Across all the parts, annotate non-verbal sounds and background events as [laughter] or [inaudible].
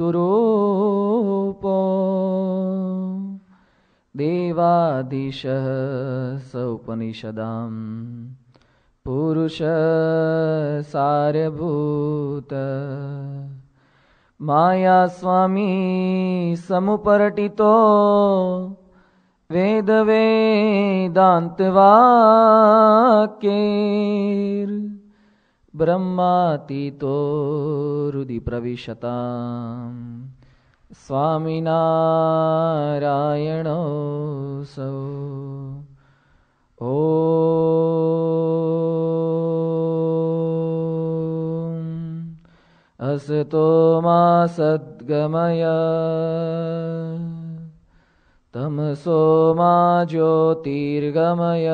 पो देवादिश स उपनिषदां पुरुषसारभूत मायास्वामी समुपरटितो वेदवेदान्तवाके ब्रह्मातितो हृदि प्रविशतां ओ असतो मा सद्गमय तमसो मा ज्योतिर्गमय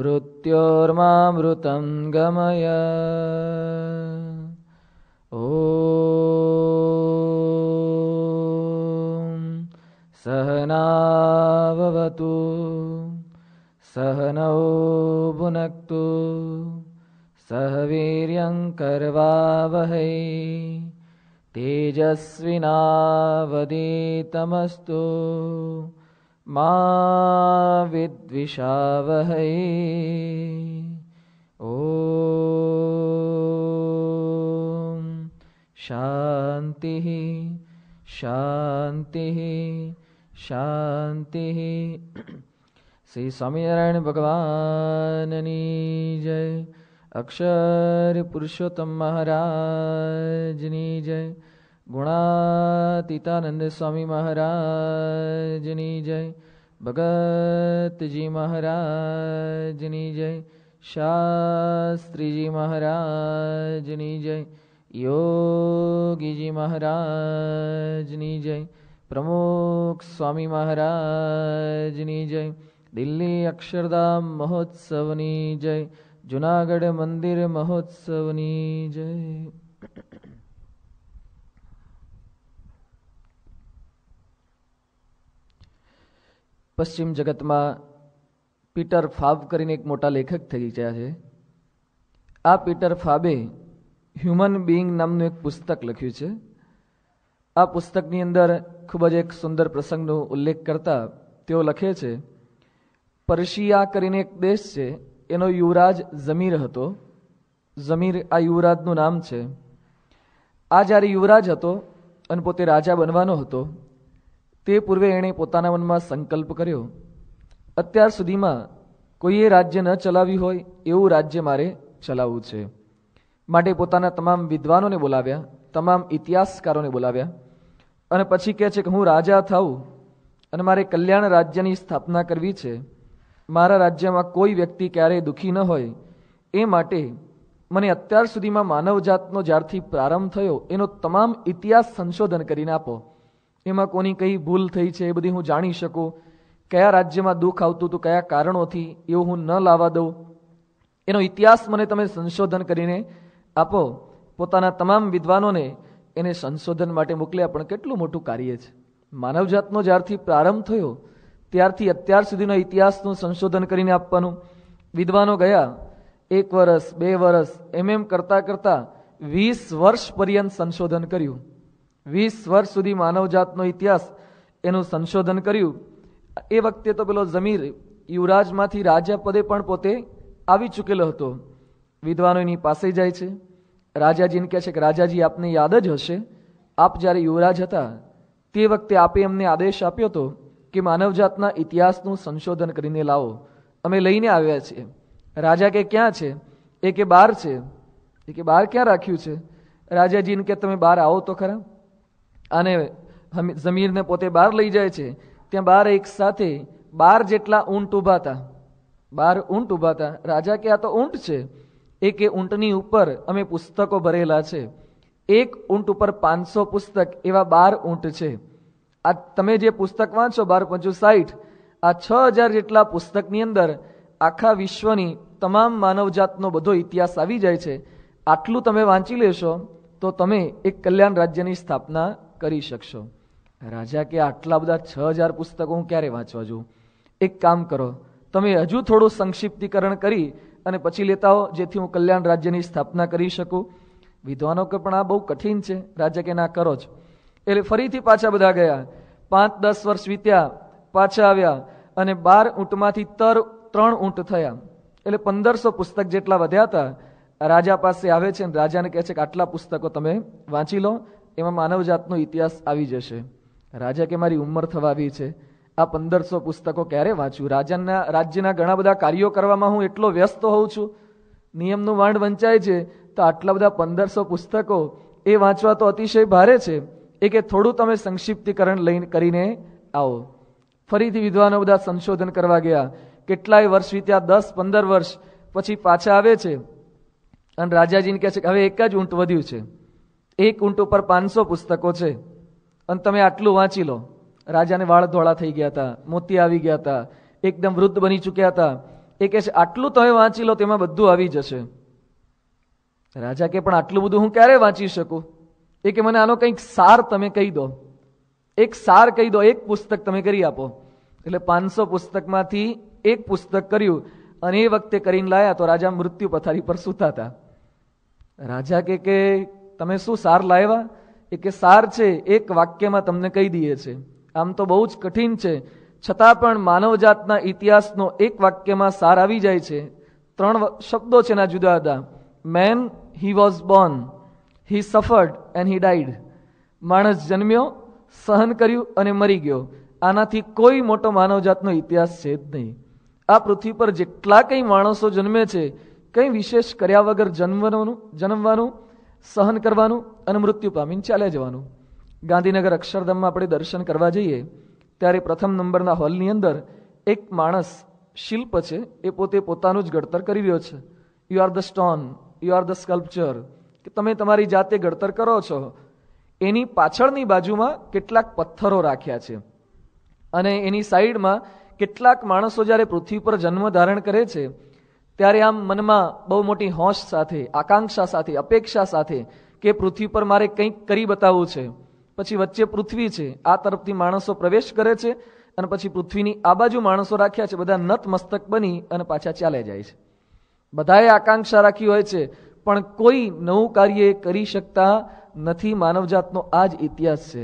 मृत्योर्मामृतं गमयो सहनाभवतु सहनौ भुनक्तु सह वीर्यं कर्वावहै मा विद्विषावहै ओ शान्तिः शान्तिः शान्तिः श्रीस्वामिनारायणभगवान् निजय अक्षरपुरुषोत्तम महाराजनी जय ગુણાતીતાનંદ સ્વામી મહારાજની જય ભગતજી મહારાજની જય શાસ્ત્રીજી મહારાજની જય યોગીજી મહારાજની જય પ્રમુખ સ્વામી મહારાજની જય દિલ્હી અક્ષરધામ મહોત્સવની જય જુનાગઢ મંદિર મહોત્સવની જય પશ્ચિમ જગતમાં પીટર ફાબ કરીને એક મોટા લેખક થઈ ગયા છે આ પીટર ફાબે હ્યુમન બિઈંગ નામનું એક પુસ્તક લખ્યું છે આ પુસ્તકની અંદર ખૂબ જ એક સુંદર પ્રસંગનો ઉલ્લેખ કરતા તેઓ લખે છે પર્શિયા કરીને એક દેશ છે એનો યુવરાજ ઝમીર હતો જમીર આ યુવરાજનું નામ છે આ જ્યારે યુવરાજ હતો અને પોતે રાજા બનવાનો હતો તે પૂર્વે એણે પોતાના મનમાં સંકલ્પ કર્યો અત્યાર સુધીમાં કોઈએ રાજ્ય ન ચલાવ્યું હોય એવું રાજ્ય મારે ચલાવવું છે માટે પોતાના તમામ વિદ્વાનોને બોલાવ્યા તમામ ઇતિહાસકારોને બોલાવ્યા અને પછી કહે છે કે હું રાજા થાઉં અને મારે કલ્યાણ રાજ્યની સ્થાપના કરવી છે મારા રાજ્યમાં કોઈ વ્યક્તિ ક્યારેય દુઃખી ન હોય એ માટે મને અત્યાર સુધીમાં માનવજાતનો જ્યારથી પ્રારંભ થયો એનો તમામ ઇતિહાસ સંશોધન કરીને આપો એમાં કોની કઈ ભૂલ થઈ છે એ બધી હું જાણી શકું કયા રાજ્યમાં દુઃખ આવતું હતું કયા કારણોથી એવું હું ન લાવવા દઉં એનો ઇતિહાસ મને તમે સંશોધન કરીને આપો પોતાના તમામ વિદ્વાનોને એને સંશોધન માટે મોકલ્યા પણ કેટલું મોટું કાર્ય છે માનવજાતનો જ્યારથી પ્રારંભ થયો ત્યારથી અત્યાર સુધીનો ઇતિહાસનું સંશોધન કરીને આપવાનું વિદ્વાનો ગયા એક વર્ષ બે વર્ષ એમ એમ કરતાં કરતાં વીસ વર્ષ પર્યંત સંશોધન કર્યું વીસ વર્ષ સુધી માનવજાતનો ઇતિહાસ એનું સંશોધન કર્યું એ વખતે તો પેલો જમીર યુવરાજમાંથી રાજા પદે પણ પોતે આવી ચૂકેલો હતો વિદ્વાનો એની પાસે જાય છે રાજાજીને કહે છે કે રાજાજી આપને યાદ જ હશે આપ જ્યારે યુવરાજ હતા તે વખતે આપે એમને આદેશ આપ્યો હતો કે માનવજાતના ઇતિહાસનું સંશોધન કરીને લાવો અમે લઈને આવ્યા છીએ રાજા કે ક્યાં છે એ કે બહાર છે એ કે બહાર ક્યાં રાખ્યું છે રાજાજીને કે તમે બહાર આવો તો ખરા અને જમીરને પોતે બહાર લઈ જાય છે ત્યાં બાર એક સાથે બાર જેટલા ઊંટ ઊભા હતા બાર ઊંટ ઊભા હતા રાજા કે આ તો ઊંટ છે એક એ ઊંટની ઉપર અમે પુસ્તકો ભરેલા છે એક ઊંટ ઉપર પાંચસો પુસ્તક એવા બાર ઊંટ છે આ તમે જે પુસ્તક વાંચો બાર પંચો સાઠ આ છ હજાર જેટલા પુસ્તકની અંદર આખા વિશ્વની તમામ માનવજાતનો બધો ઇતિહાસ આવી જાય છે આટલું તમે વાંચી લેશો તો તમે એક કલ્યાણ રાજ્યની સ્થાપના કરી શકશો રાજા કે આટલા બધા છ હજાર પુસ્તકો હું ક્યારે વાંચવા જોઉં એક કામ કરો તમે હજુ થોડું સંક્ષિપ્તિકરણ કરી અને પછી લેતા હો જેથી હું કલ્યાણ રાજ્યની સ્થાપના કરી શકું વિદ્વાનો કે પણ આ બહુ કઠિન છે રાજા કે ના કરો જ એટલે ફરીથી પાછા બધા ગયા પાંચ દસ વર્ષ વીત્યા પાછા આવ્યા અને બાર ઊંટમાંથી તર ત્રણ ઊંટ થયા એટલે પંદરસો પુસ્તક જેટલા વધ્યા હતા રાજા પાસે આવે છે અને રાજાને કહે છે કે આટલા પુસ્તકો તમે વાંચી લો એમાં માનવજાતનો ઇતિહાસ આવી જશે રાજા કે મારી ઉંમર થવા આવી છે આ પંદરસો પુસ્તકો ક્યારે વાંચું રાજાના રાજ્યના ઘણા બધા કાર્યો કરવામાં હું એટલો વ્યસ્ત હોઉં છું નિયમનું વાંડ વંચાય છે તો આટલા બધા પંદરસો પુસ્તકો એ વાંચવા તો અતિશય ભારે છે એ કે થોડું તમે સંક્ષિપ્તિકરણ લઈને કરીને આવો ફરીથી વિદ્વાનો બધા સંશોધન કરવા ગયા કેટલાય વર્ષ વીત્યા દસ પંદર વર્ષ પછી પાછા આવે છે અને રાજાજીને કહે છે કે હવે એક જ ઊંટ વધ્યું છે એક ઊંટ ઉપર પાંચસો પુસ્તકો છે અને તમે આટલું વાંચી લો રાજાને વાળ ધોળા થઈ ગયા હતા મોતી આવી ગયા હતા એકદમ વૃદ્ધ બની ચૂક્યા હતા એ કહે છે આટલું તમે વાંચી લો તેમાં બધું આવી જશે રાજા કે પણ આટલું બધું હું ક્યારે વાંચી શકું એ કે મને આનો કંઈક સાર તમે કહી દો એક સાર કહી દો એક પુસ્તક તમે કરી આપો એટલે પાંચસો પુસ્તકમાંથી એક પુસ્તક કર્યું અને એ વખતે કરીને લાયા તો રાજા મૃત્યુ પથારી પર સૂતા હતા રાજા કે કે તમે શું સાર લાવ્યા એ કે સાર છે એક વાક્યમાં તમને કહી દઈએ છે આમ તો બહુ જ કઠિન છે છતાં પણ માનવજાતના ઇતિહાસનો એક વાક્યમાં સાર આવી જાય છે ત્રણ શબ્દો છે એના જુદા જુદા man he was born he suffered and he died માણસ જન્મ્યો સહન કર્યું અને મરી ગયો આનાથી કોઈ મોટો માનવજાતનો ઇતિહાસ છે જ નહીં આ પૃથ્વી પર જેટલા કંઈ માણસો જન્મે છે કંઈ વિશેષ કર્યા વગર જન્મવાનું જન્મવાનું સહન કરવાનું અને મૃત્યુ પામીને ચાલ્યા જવાનું ગાંધીનગર અક્ષરધામમાં આપણે દર્શન કરવા જઈએ ત્યારે પ્રથમ નંબરના હોલની અંદર એક માણસ શિલ્પ છે એ પોતે પોતાનું જ ઘડતર કરી રહ્યો છે you are the stone you are the sculpture કે તમે તમારી જાતે ઘડતર કરો છો એની પાછળની બાજુમાં કેટલાક પથ્થરો રાખ્યા છે અને એની સાઈડમાં કેટલાક માણસો જ્યારે પૃથ્વી પર જન્મ ધારણ કરે છે ત્યારે આમ મનમાં બહુ મોટી હોશ સાથે આકાંક્ષા સાથે અપેક્ષા સાથે કે પૃથ્વી પર મારે કંઈક કરી બતાવવું છે પછી વચ્ચે પૃથ્વી છે આ તરફથી માણસો પ્રવેશ કરે છે અને પછી પૃથ્વીની આ બાજુ માણસો રાખ્યા છે બધા નત મસ્તક બની અને પાછા ચાલે જાય છે બધાએ આકાંક્ષા રાખી હોય છે પણ કોઈ નવું કાર્ય કરી શકતા નથી માનવજાતનો આ જ ઇતિહાસ છે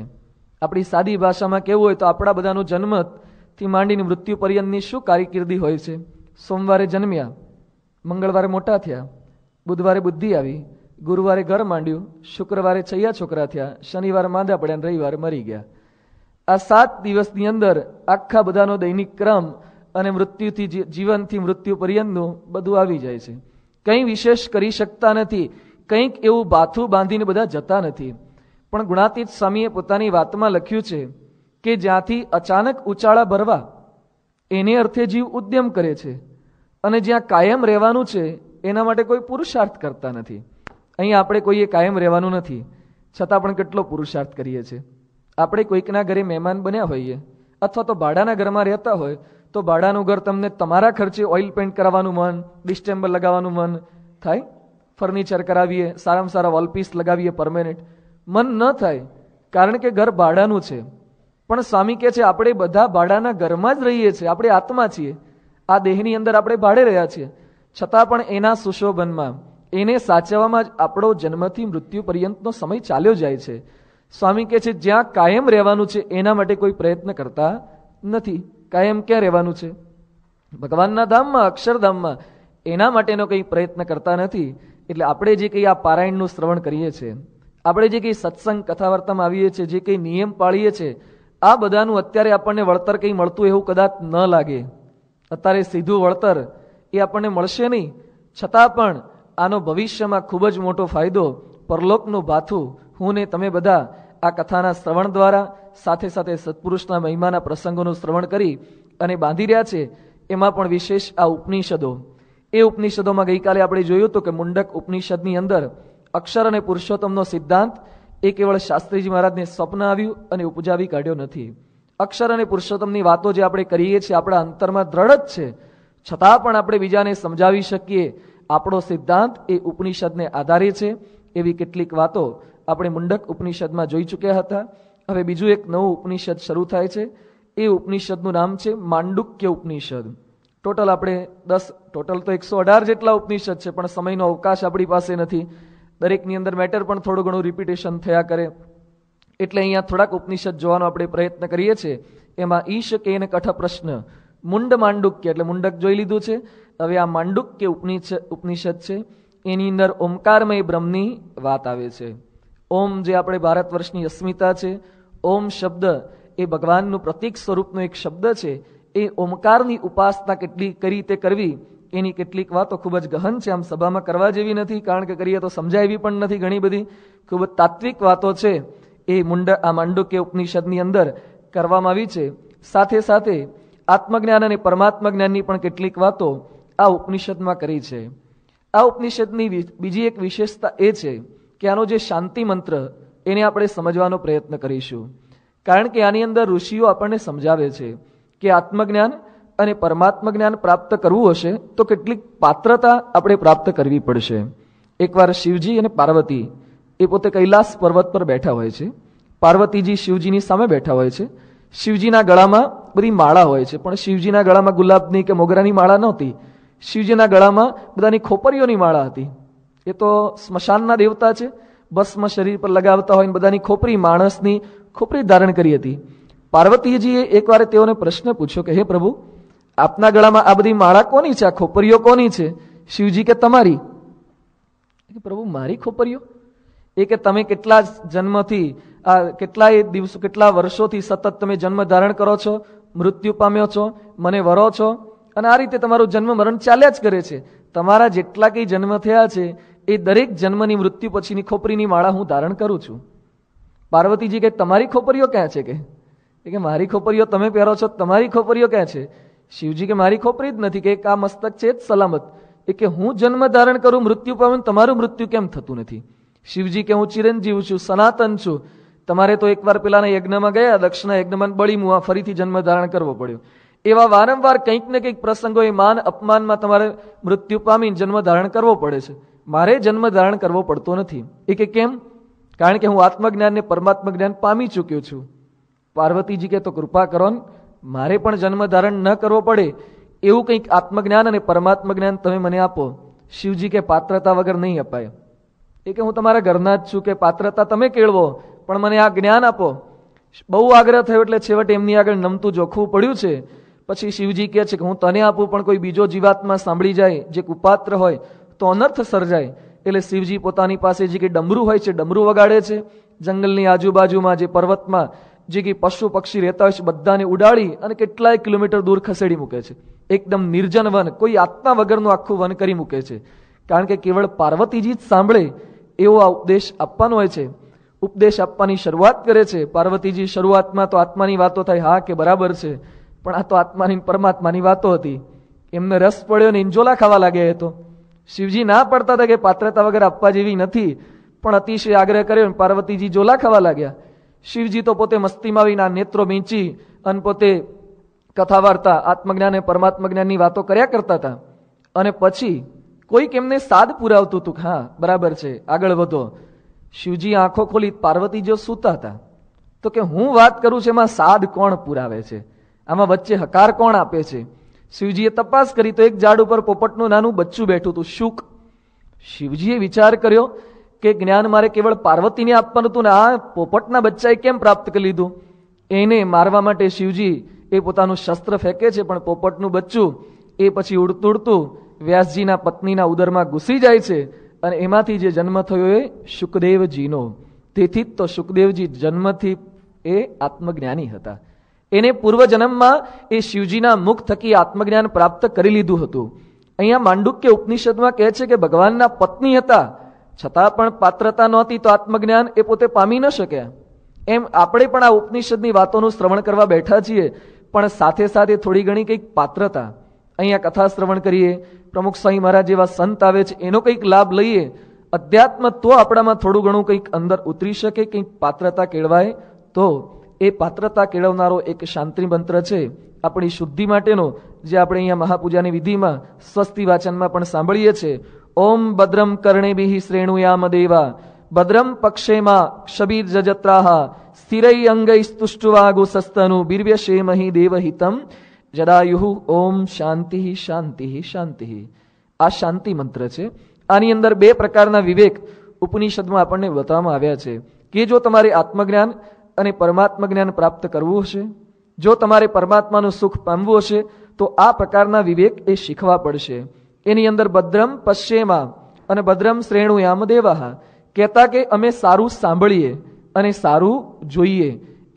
આપણી સાદી ભાષામાં કેવું હોય તો આપણા બધાનો જન્મથી માંડીને મૃત્યુ પર્યંતની શું કારકિર્દી હોય છે સોમવારે જન્મ્યા મંગળવારે મોટા થયા બુધવારે બુદ્ધિ આવી ગુરુવારે ઘર માંડ્યું શુક્રવારે છૈયા છોકરા થયા શનિવારે માંદા પડ્યા અને રવિવારે મરી ગયા આ સાત દિવસની અંદર આખા બધાનો દૈનિક ક્રમ અને મૃત્યુથી જીવનથી મૃત્યુ પર્યંતનું બધું આવી જાય છે કંઈ વિશેષ કરી શકતા નથી કંઈક એવું બાથું બાંધીને બધા જતા નથી પણ ગુણાતીત સ્વામીએ પોતાની વાતમાં લખ્યું છે કે જ્યાંથી અચાનક ઉચાળા ભરવા એને અર્થે જીવ ઉદ્યમ કરે છે અને જ્યાં કાયમ રહેવાનું છે એના માટે કોઈ પુરુષાર્થ કરતા નથી અહીંયા આપણે કોઈએ કાયમ રહેવાનું નથી છતાં પણ કેટલો પુરુષાર્થ કરીએ છીએ આપણે કોઈકના ઘરે મહેમાન બન્યા હોઈએ અથવા તો ભાડાના ઘરમાં રહેતા હોય તો ભાડાનું ઘર તમને તમારા ખર્ચે ઓઇલ પેન્ટ કરાવવાનું મન ડિસ્ટેમ્બર લગાવવાનું મન થાય ફર્નિચર કરાવીએ સારામાં સારા વોલપીસ લગાવીએ પરમેનન્ટ મન ન થાય કારણ કે ઘર ભાડાનું છે પણ સ્વામી કહે છે આપણે બધા ભાડાના ઘરમાં જ રહીએ છીએ આપણે આત્મા છીએ આ દેહની અંદર આપણે ભાડે રહ્યા છીએ છતાં પણ એના સુશોભનમાં એને સાચવવામાં જ આપણો જન્મથી મૃત્યુ પર્યંતનો સમય ચાલ્યો જાય છે સ્વામી કહે છે જ્યાં કાયમ રહેવાનું છે એના માટે કોઈ પ્રયત્ન કરતા નથી કાયમ ક્યાં રહેવાનું છે ભગવાનના ધામમાં અક્ષરધામમાં એના માટેનો કંઈ પ્રયત્ન કરતા નથી એટલે આપણે જે કંઈ આ પારાયણનું શ્રવણ કરીએ છીએ આપણે જે કંઈ સત્સંગ કથાવર્તામાં આવીએ છીએ જે કંઈ નિયમ પાળીએ છીએ આ બધાનું અત્યારે આપણને વળતર કંઈ મળતું એવું કદાચ ન લાગે અત્યારે સીધું વળતર એ આપણને મળશે નહીં છતાં પણ આનો ભવિષ્યમાં ખૂબ જ મોટો ફાયદો પરલોકનું ભાથું હું ને તમે બધા આ કથાના શ્રવણ દ્વારા સાથે સાથે સત્પુરુષના મહિમાના પ્રસંગોનું શ્રવણ કરી અને બાંધી રહ્યા છે એમાં પણ વિશેષ આ ઉપનિષદો એ ઉપનિષદોમાં ગઈકાલે આપણે જોયું હતું કે મુંડક ઉપનિષદની અંદર અક્ષર અને પુરુષોત્તમનો સિદ્ધાંત એ કેવળ શાસ્ત્રીજી મહારાજને સ્વપ્ન આવ્યું અને ઉપજાવી કાઢ્યો નથી અક્ષર અને પુરુષોત્તમની વાતો જે આપણે કરીએ છીએ આપણા અંતરમાં દ્રઢ જ છે છતાં પણ આપણે બીજાને સમજાવી શકીએ આપણો સિદ્ધાંત એ ઉપનિષદને આધારે છે એવી કેટલીક વાતો આપણે મુંડક ઉપનિષદમાં જોઈ ચૂક્યા હતા હવે બીજું એક નવું ઉપનિષદ શરૂ થાય છે એ ઉપનિષદનું નામ છે માંડુક્ય ઉપનિષદ ટોટલ આપણે દસ ટોટલ તો એકસો અઢાર જેટલા ઉપનિષદ છે પણ સમયનો અવકાશ આપણી પાસે નથી દરેકની અંદર મેટર પણ થોડું ઘણું રિપીટેશન થયા કરે એટલે અહીંયા થોડાક ઉપનિષદ જોવાનો આપણે પ્રયત્ન કરીએ છીએ એમાં ઈશ કે અને કઠ પ્રશ્ન મુંડ માંડુક્ય એટલે મુંડક જોઈ લીધું છે હવે આ માંડુક કે ઉપનિષદ ઉપનિષદ છે એની અંદર ઓમકારમય બ્રહ્મની વાત આવે છે ઓમ જે આપણે ભારત વર્ષની અસ્મિતા છે ઓમ શબ્દ એ ભગવાનનું પ્રતીક સ્વરૂપનો એક શબ્દ છે એ ઓમકારની ઉપાસના કેટલી કઈ રીતે કરવી એની કેટલીક વાતો ખૂબ જ ગહન છે આમ સભામાં કરવા જેવી નથી કારણ કે કરીએ તો સમજાવી પણ નથી ઘણી બધી ખૂબ જ તાત્વિક વાતો છે એ મુંડ આ માંડુક્ય ઉપનિષદની અંદર કરવામાં આવી છે સાથે સાથે આત્મજ્ઞાન અને પરમાત્મા જ્ઞાનની પણ કેટલીક વાતો આ ઉપનિષદમાં કરી છે આ ઉપનિષદની બીજી એક વિશેષતા એ છે કે આનો જે શાંતિ મંત્ર એને આપણે સમજવાનો પ્રયત્ન કરીશું કારણ કે આની અંદર ઋષિઓ આપણને સમજાવે છે કે આત્મજ્ઞાન અને પરમાત્મ જ્ઞાન પ્રાપ્ત કરવું હશે તો કેટલીક પાત્રતા આપણે પ્રાપ્ત કરવી પડશે એકવાર શિવજી અને પાર્વતી એ પોતે કૈલાસ પર્વત પર બેઠા હોય છે પાર્વતીજી શિવજીની સામે બેઠા હોય છે શિવજીના ગળામાં બધી માળા હોય છે પણ શિવજીના ગળામાં ગુલાબની કે મોગરાની માળા નહોતી શિવજીના ગળામાં બધાની ખોપરીઓની માળા હતી એ તો સ્મશાનના દેવતા છે ભસ્મ શરીર પર લગાવતા હોય બધાની ખોપરી માણસની ખોપરી ધારણ કરી હતી પાર્વતીજીએ એકવાર તેઓને પ્રશ્ન પૂછ્યો કે હે પ્રભુ આપના ગળામાં આ બધી માળા કોની છે આ ખોપરીઓ કોની છે શિવજી કે તમારી પ્રભુ મારી ખોપરીઓ એ કે તમે કેટલા જન્મથી આ કેટલાય દિવસો કેટલા વર્ષોથી સતત તમે જન્મ ધારણ કરો છો મૃત્યુ પામ્યો છો મને વરો છો અને આ રીતે તમારું જન્મ મરણ ચાલ્યા જ કરે છે તમારા જેટલા કંઈ જન્મ થયા છે એ દરેક જન્મની મૃત્યુ પછીની ખોપરીની માળા હું ધારણ કરું છું પાર્વતીજી કે તમારી ખોપરીઓ ક્યાં છે કે કે મારી ખોપરીઓ તમે પહેરો છો તમારી ખોપરીઓ ક્યાં છે શિવજી કે મારી ખોપરી જ નથી કે આ મસ્તક છે જ સલામત એ કે હું જન્મ ધારણ કરું મૃત્યુ પામું તમારું મૃત્યુ કેમ થતું નથી શિવજી કે હું ચિરંજીવ છું સનાતન છું તમારે તો એકવાર પેલાના યજ્ઞમાં ગયા દક્ષિણા યજ્ઞમાં બળી મુવા ફરીથી જન્મ ધારણ કરવો પડ્યો એવા વારંવાર કંઈક ને કંઈક પ્રસંગોએ માન અપમાનમાં તમારે મૃત્યુ પામીને જન્મ ધારણ કરવો પડે છે મારે જન્મ ધારણ કરવો પડતો નથી એ કે કેમ કારણ કે હું આત્મજ્ઞાનને પરમાત્મા જ્ઞાન પામી ચૂક્યો છું પાર્વતીજી કે તો કૃપા કરો ને મારે પણ જન્મ ધારણ ન કરવો પડે એવું કંઈક આત્મજ્ઞાન અને પરમાત્મ જ્ઞાન તમે મને આપો શિવજી કે પાત્રતા વગર નહીં અપાય એ કે હું તમારા ઘરના જ છું કે પાત્રતા તમે કેળવો પણ મને આ જ્ઞાન આપો બહુ આગ્રહ થયો એટલે છેવટે એમની આગળ નમતું જોખવું પડ્યું છે પછી શિવજી કહે છે કે હું તને આપું પણ કોઈ બીજો જીવાતમાં સાંભળી જાય જે કુપાત્ર હોય તો અનર્થ સર્જાય એટલે શિવજી પોતાની પાસે જે કે ડમરું હોય છે ડમરું વગાડે છે જંગલની આજુબાજુમાં જે પર્વતમાં જે કે પશુ પક્ષી રહેતા હોય છે બધાને ઉડાડી અને કેટલાય કિલોમીટર દૂર ખસેડી મૂકે છે એકદમ નિર્જન વન કોઈ આત્મા વગરનું આખું વન કરી મૂકે છે કારણ કે કેવળ પાર્વતીજી જ સાંભળે એવો આ ઉપદેશ આપવાનો હોય છે ઉપદેશ આપવાની શરૂઆત કરે છે પાર્વતીજી શરૂઆતમાં તો આત્માની વાતો થાય હા કે બરાબર છે પણ આ તો આત્માની પરમાત્માની વાતો હતી એમને રસ પડ્યો ને ઇંજોલા ખાવા લાગ્યા હતો શિવજી ના પડતા હતા કે પાત્રતા વગર આપવા જેવી નથી પણ અતિશય આગ્રહ કર્યો પાર્વતીજી જોલા ખાવા લાગ્યા શિવજી તો પોતે મસ્તીમાં આવીને આ નેત્રો મીંચી અને પોતે કથા વાર્તા આત્મજ્ઞાન અને પરમાત્મા જ્ઞાનની વાતો કર્યા કરતા હતા અને પછી કોઈક એમને સાદ પુરાવતું હતું હા બરાબર છે આગળ વધો શિવજી આંખો ખોલી પાર્વતી જો સૂતા હતા તો કે હું વાત કરું છું એમાં સાદ કોણ પુરાવે છે આમાં વચ્ચે હકાર કોણ આપે છે શિવજીએ તપાસ કરી તો એક ઝાડ ઉપર પોપટનું નાનું બચ્ચું બેઠું હતું શુક શિવજીએ વિચાર કર્યો કે જ્ઞાન મારે કેવળ પાર્વતીને આપવાનું હતું ને આ પોપટના બચ્ચાએ કેમ પ્રાપ્ત કરી લીધું એને મારવા માટે શિવજી એ પોતાનું શસ્ત્ર ફેંકે છે પણ પોપટનું બચ્ચું એ પછી ઉડતું ઉડતું વ્યાસજીના પત્નીના ઉદરમાં ઘૂસી જાય છે અને એમાંથી જે જન્મ થયો એ સુખદેવજીનો તેથી જ તો સુખદેવજી જન્મથી એ આત્મજ્ઞાની હતા એને પૂર્વજન્મમાં એ શિવજીના મુખ થકી આત્મજ્ઞાન પ્રાપ્ત કરી લીધું હતું અહીંયા માંડુક્ય ઉપનિષદમાં કહે છે કે ભગવાનના પત્ની હતા છતાં પણ પાત્રતા નહોતી તો આત્મજ્ઞાન એ પોતે પામી ન શક્યા એમ આપણે પણ આ ઉપનિષદની વાતોનું શ્રવણ કરવા બેઠા છીએ પણ સાથે સાથે થોડી ઘણી કંઈક પાત્રતા અહીંયા કથા શ્રવણ કરીએ પ્રમુખ સ્વામી મહારાજ જેવા સંત આવે છે એનો કંઈક લાભ લઈએ અધ્યાત્મ તો આપણામાં થોડું ઘણું કંઈક અંદર ઉતરી શકે કંઈક પાત્રતા કેળવાય તો એ પાત્રતા કેળવનારો એક શાંતિ મંત્ર છે આપણી શુદ્ધિ માટેનો જે આપણે અહીંયા મહાપૂજાની વિધિમાં સ્વસ્તિ વાચનમાં પણ સાંભળીએ છીએ ઓમ ભદ્રમ કર્ણેભિ શ્રેણુયામ દેવા ભદ્રમ પક્ષેમાં ક્ષબીર જજત્રાહ સ્થિરૈ અંગૈસ્તુષ્ટુવાગુસસ્તનુ બીર્વ્યશેમહી દેવહિતમ દેવહિતમ જડાયુ ઓમ શાંતિ શાંતિ શાંતિ આ શાંતિ મંત્ર છે આની અંદર બે પ્રકારના વિવેક ઉપનિષદમાં આપણને બતાવવામાં આવ્યા છે કે જો તમારે આત્મજ્ઞાન અને પરમાત્મ જ્ઞાન પ્રાપ્ત કરવું હશે જો તમારે પરમાત્માનું સુખ પામવું હશે તો આ પ્રકારના વિવેક એ શીખવા પડશે એની અંદર ભદ્રમ પશ્ચેમાં અને ભદ્રમ શ્રેણુ યામ દેવાહા કહેતા કે અમે સારું સાંભળીએ અને સારું જોઈએ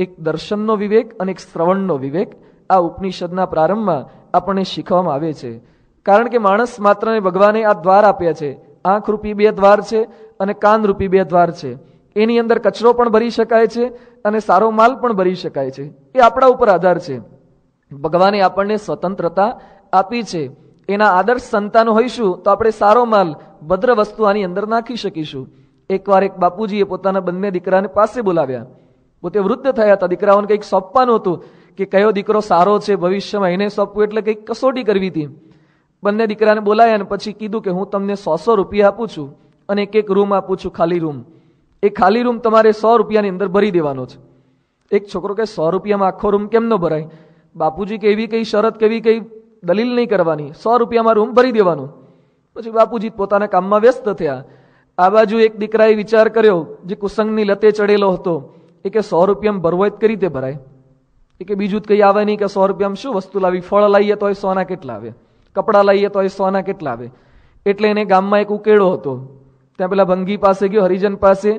એક દર્શનનો વિવેક અને એક શ્રવણનો વિવેક આ ઉપનિષદના પ્રારંભમાં આપણને શીખવામાં આવે છે કારણ કે માણસ માત્રને ભગવાને આ દ્વાર આપ્યા છે આંખ રૂપી બે દ્વાર છે અને કાન રૂપી બે દ્વાર છે એની અંદર કચરો પણ ભરી શકાય છે અને સારો માલ પણ ભરી શકાય છે એ આપણા ઉપર આધાર છે ભગવાને આપણને સ્વતંત્રતા આપી છે એના આદર્શ સંતાન હોઈશું તો આપણે સારો માલ ભદ્ર વસ્તુ આની અંદર નાખી શકીશું એકવાર એક બાપુજીએ પોતાના બંને દીકરાને પાસે બોલાવ્યા પોતે વૃદ્ધ થયા હતા દીકરાઓને કંઈક સોંપવાનું હતું કે કયો દીકરો સારો છે ભવિષ્યમાં એને સોંપવું એટલે કંઈક કસોટી કરવી હતી બંને દીકરાને બોલાયા અને પછી કીધું કે હું તમને સો સો રૂપિયા આપું છું અને એક એક રૂમ આપું છું ખાલી રૂમ એ ખાલી રૂમ તમારે સો રૂપિયાની અંદર ભરી દેવાનો છે એક છોકરો કે સો રૂપિયામાં આખો રૂમ કેમ ન ભરાય બાપુજી કે એવી કઈ શરત કેવી કઈ દલીલ નહીં કરવાની સો રૂપિયામાં રૂમ ભરી દેવાનો પછી બાપુજી પોતાના કામમાં વ્યસ્ત થયા આ બાજુ એક દીકરાએ વિચાર કર્યો જે કુસંગની લતે ચડેલો હતો એ કે સો રૂપિયામાં ભરવાય કરી તે ભરાય કે બીજું જ કંઈ આવે નહીં કે સો રૂપિયામાં શું વસ્તુ લાવી ફળ લાવીએ તોય સોના કેટલા આવે કપડાં લાવીએ એ સોના કેટલા આવે એટલે એને ગામમાં એક ઉકેડો હતો ત્યાં પેલા ભંગી પાસે ગયો હરિજન પાસે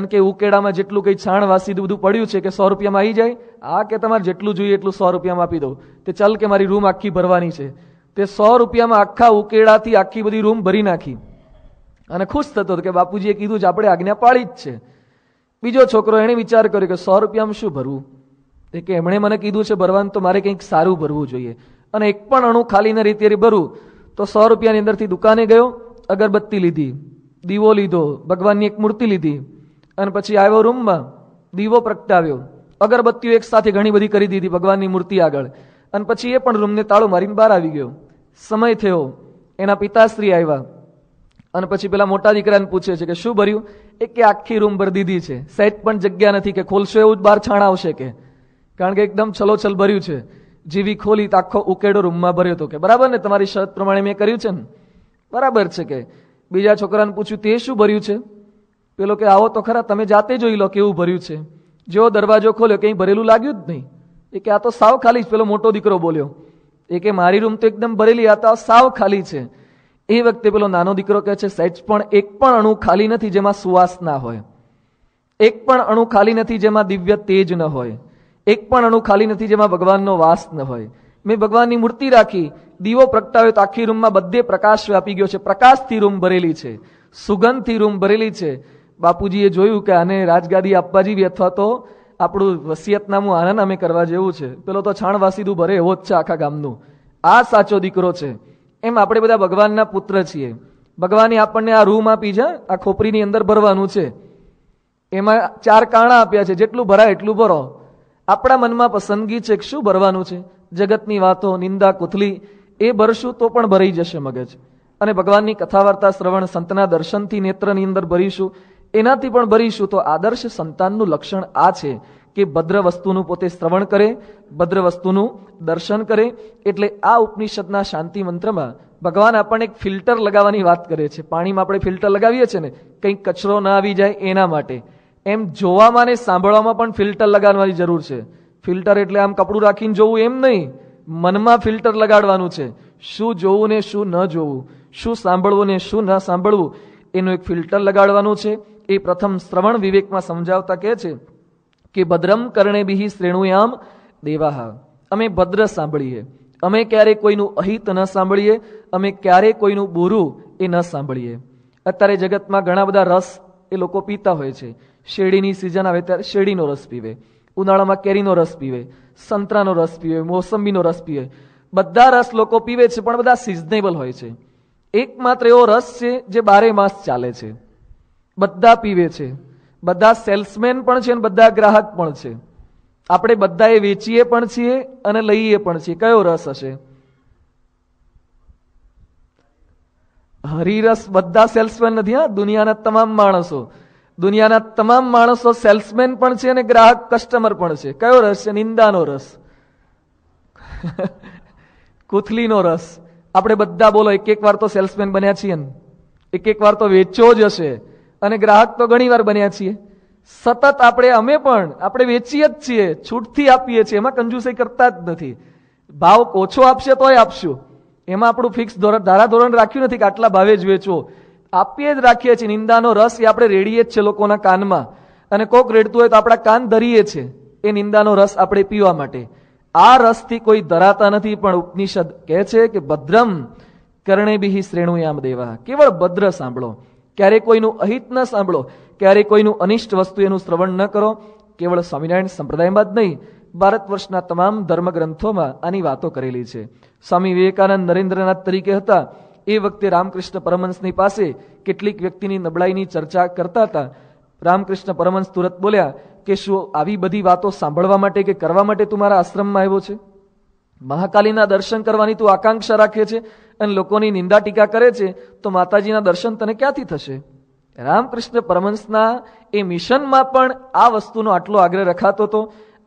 અને કે ઉકેડામાં જેટલું કંઈ છાણ વાસી બધું પડ્યું છે કે સો રૂપિયામાં આવી જાય આ કે તમારે જેટલું જોઈએ એટલું સો રૂપિયામાં આપી દો તે ચાલ કે મારી રૂમ આખી ભરવાની છે તે સો રૂપિયામાં આખા ઉકેડાથી આખી બધી રૂમ ભરી નાખી અને ખુશ થતો હતો કે બાપુજીએ કીધું જ આપણે આજ્ઞા પાડી જ છે બીજો છોકરો એણે વિચાર કર્યો કે સો રૂપિયામાં શું ભરવું એ કે એમણે મને કીધું છે ભરવાનું તો મારે કંઈક સારું ભરવું જોઈએ અને એક પણ અણુ ખાલીને રીતે ભરું તો સો રૂપિયાની અંદરથી દુકાને ગયો અગરબત્તી લીધી દીવો લીધો ભગવાનની એક મૂર્તિ લીધી અને પછી આવ્યો રૂમમાં દીવો પ્રગટાવ્યો અગરબત્તીઓ એક સાથે ઘણી બધી કરી દીધી ભગવાનની મૂર્તિ આગળ અને પછી એ પણ રૂમને તાળો મારીને બહાર આવી ગયો સમય થયો એના પિતાશ્રી આવ્યા અને પછી પેલા મોટા દીકરાને પૂછે છે કે શું ભર્યું એ કે આખી રૂમ ભરી દીધી છે સેટ પણ જગ્યા નથી કે ખોલશો એવું જ બહાર છાણ આવશે કે કારણ કે એકદમ છલોછલ ભર્યું છે જીવી ખોલી તો આખો ઉકેડો રૂમમાં ભર્યો હતો કે બરાબર ને તમારી શરત પ્રમાણે મેં કર્યું છે ને બરાબર છે કે બીજા છોકરાને પૂછ્યું તે શું ભર્યું છે પેલો કે આવો તો ખરા તમે જાતે જોઈ લો કેવું ભર્યું છે જેવો દરવાજો ખોલ્યો કંઈ ભરેલું લાગ્યું જ નહીં એ કે આ તો સાવ ખાલી જ પેલો મોટો દીકરો બોલ્યો એ કે મારી રૂમ તો એકદમ ભરેલી આ તો સાવ ખાલી છે એ વખતે પેલો નાનો દીકરો કહે છે સહેજ પણ એક પણ અણુ ખાલી નથી જેમાં સુવાસ ના હોય એક પણ અણુ ખાલી નથી જેમાં દિવ્ય તેજ ન હોય એક પણ અણુ ખાલી નથી જેમાં ભગવાનનો વાસ ન હોય મેં ભગવાનની મૂર્તિ રાખી દીવો પ્રગટાવ્યો તો આખી રૂમમાં બધે પ્રકાશ વ્યાપી ગયો છે પ્રકાશથી રૂમ ભરેલી છે સુગંધથી રૂમ ભરેલી છે બાપુજીએ જોયું કે આને રાજગાદી આપવા જેવી અથવા તો આપણું વસિયતનામું આનંદ અમે કરવા જેવું છે પેલો તો છાણ ભરે એવો જ છે આખા ગામનું આ સાચો દીકરો છે એમ આપણે બધા ભગવાનના પુત્ર છીએ ભગવાને આપણને આ રૂમ આપી છે આ ખોપરીની અંદર ભરવાનું છે એમાં ચાર કાણા આપ્યા છે જેટલું ભરાય એટલું ભરો આપણા મનમાં પસંદગી છે શું ભરવાનું છે જગતની વાતો નિંદા કુથલી એ ભરશું તો પણ ભરાઈ જશે મગજ અને ભગવાનની કથા વાર્તા શ્રવણ સંતના દર્શનથી નેત્રની અંદર ભરીશું એનાથી પણ ભરીશું તો આદર્શ સંતાનનું લક્ષણ આ છે કે ભદ્ર વસ્તુનું પોતે શ્રવણ કરે ભદ્ર વસ્તુનું દર્શન કરે એટલે આ ઉપનિષદના શાંતિ મંત્રમાં ભગવાન આપણને એક ફિલ્ટર લગાવવાની વાત કરે છે પાણીમાં આપણે ફિલ્ટર લગાવીએ છીએ ને કંઈક કચરો ના આવી જાય એના માટે એમ જોવામાં ને સાંભળવામાં પણ ફિલ્ટર લગાડવાની જરૂર છે ફિલ્ટર એટલે આમ કપડું રાખીને જોવું એમ નહીં મનમાં ફિલ્ટર લગાડવાનું છે શું જોવું ને શું ન જોવું શું સાંભળવું ને શું ન સાંભળવું એનું એક ફિલ્ટર લગાડવાનું છે એ પ્રથમ શ્રવણ વિવેકમાં સમજાવતા કહે છે કે ભદ્રમ કર્ણે બિહી શ્રેણુયામ દેવાહા અમે ભદ્ર સાંભળીએ અમે ક્યારે કોઈનું અહિત ન સાંભળીએ અમે ક્યારે કોઈનું બોરું એ ન સાંભળીએ અત્યારે જગતમાં ઘણા બધા રસ એ લોકો પીતા હોય છે શેરડીની સિઝન આવે ત્યારે શેરડીનો રસ પીવે ઉનાળામાં કેરીનો રસ પીવે સંતરાનો રસ પીવે મોસંબીનો રસ પીવે બધા રસ લોકો પીવે છે પણ બધા સિઝનેબલ હોય છે એકમાત્ર એવો રસ છે જે બારે માસ ચાલે છે બધા પીવે છે બધા સેલ્સમેન પણ છે અને બધા ગ્રાહક પણ છે આપણે બધા એ વેચીએ પણ છીએ અને લઈએ પણ છીએ કયો રસ હશે હરિરસ બધા સેલ્સમેન નથી હા દુનિયાના તમામ માણસો દુનિયાના તમામ માણસો સેલ્સમેન પણ છે અને ગ્રાહક કસ્ટમર પણ છે કયો રસ છે નિંદાનો રસ [laughs] કુથલીનો રસ આપણે બધા બોલો એક એક વાર તો સેલ્સમેન બન્યા છીએ ને એક એક વાર તો વેચ્યો જ હશે અને ગ્રાહક તો ઘણી વાર બન્યા છીએ સતત આપણે અમે પણ આપણે વેચીએ જ છીએ છૂટથી આપીએ છીએ એમાં કંજૂસાઈ કરતા જ નથી ભાવ ઓછો આપશે તોય આપશો એમાં આપણું ફિક્સ ધોરણ ધારાધોરણ રાખ્યું નથી કે આટલા ભાવે જ વેચવો આપીએ જ રાખીએ છીએ નિંદાનો રસ એ આપણે રેડીએ જ છે લોકોના કાનમાં અને કોક રેડતું હોય તો આપણા કાન ધરીએ છે એ નિંદાનો રસ આપણે પીવા માટે આ રસથી કોઈ ધરાતા નથી પણ ઉપનિષદ કહે છે કે ભદ્રમ કરણે બિહી શ્રેણુયામ દેવા કેવળ ભદ્ર સાંભળો ક્યારે કોઈનું અહિત ન સાંભળો ક્યારે કોઈનું અનિષ્ટ વસ્તુ એનું શ્રવણ ન કરો કેવળ સ્વામિનારાયણ સંપ્રદાયમાં જ નહીં ભારત વર્ષના તમામ ધર્મગ્રંથોમાં આની વાતો કરેલી છે સ્વામી વિવેકાનંદ નરેન્દ્રનાથ તરીકે હતા એ વખતે રામકૃષ્ણ પરમહંસની પાસે કેટલીક વ્યક્તિની નબળાઈની ચર્ચા કરતા હતા રામકૃષ્ણ પરમહંસ તુરત બોલ્યા કે શું આવી બધી વાતો સાંભળવા માટે કે કરવા માટે તું મારા આશ્રમમાં આવ્યો છે મહાકાલીના દર્શન કરવાની તું આકાંક્ષા રાખે છે અને લોકોની નિંદા ટીકા કરે છે તો માતાજીના દર્શન તને ક્યાંથી થશે રામકૃષ્ણ પરમહંસના એ મિશનમાં પણ આ વસ્તુનો આટલો આગ્રહ રખાતો હતો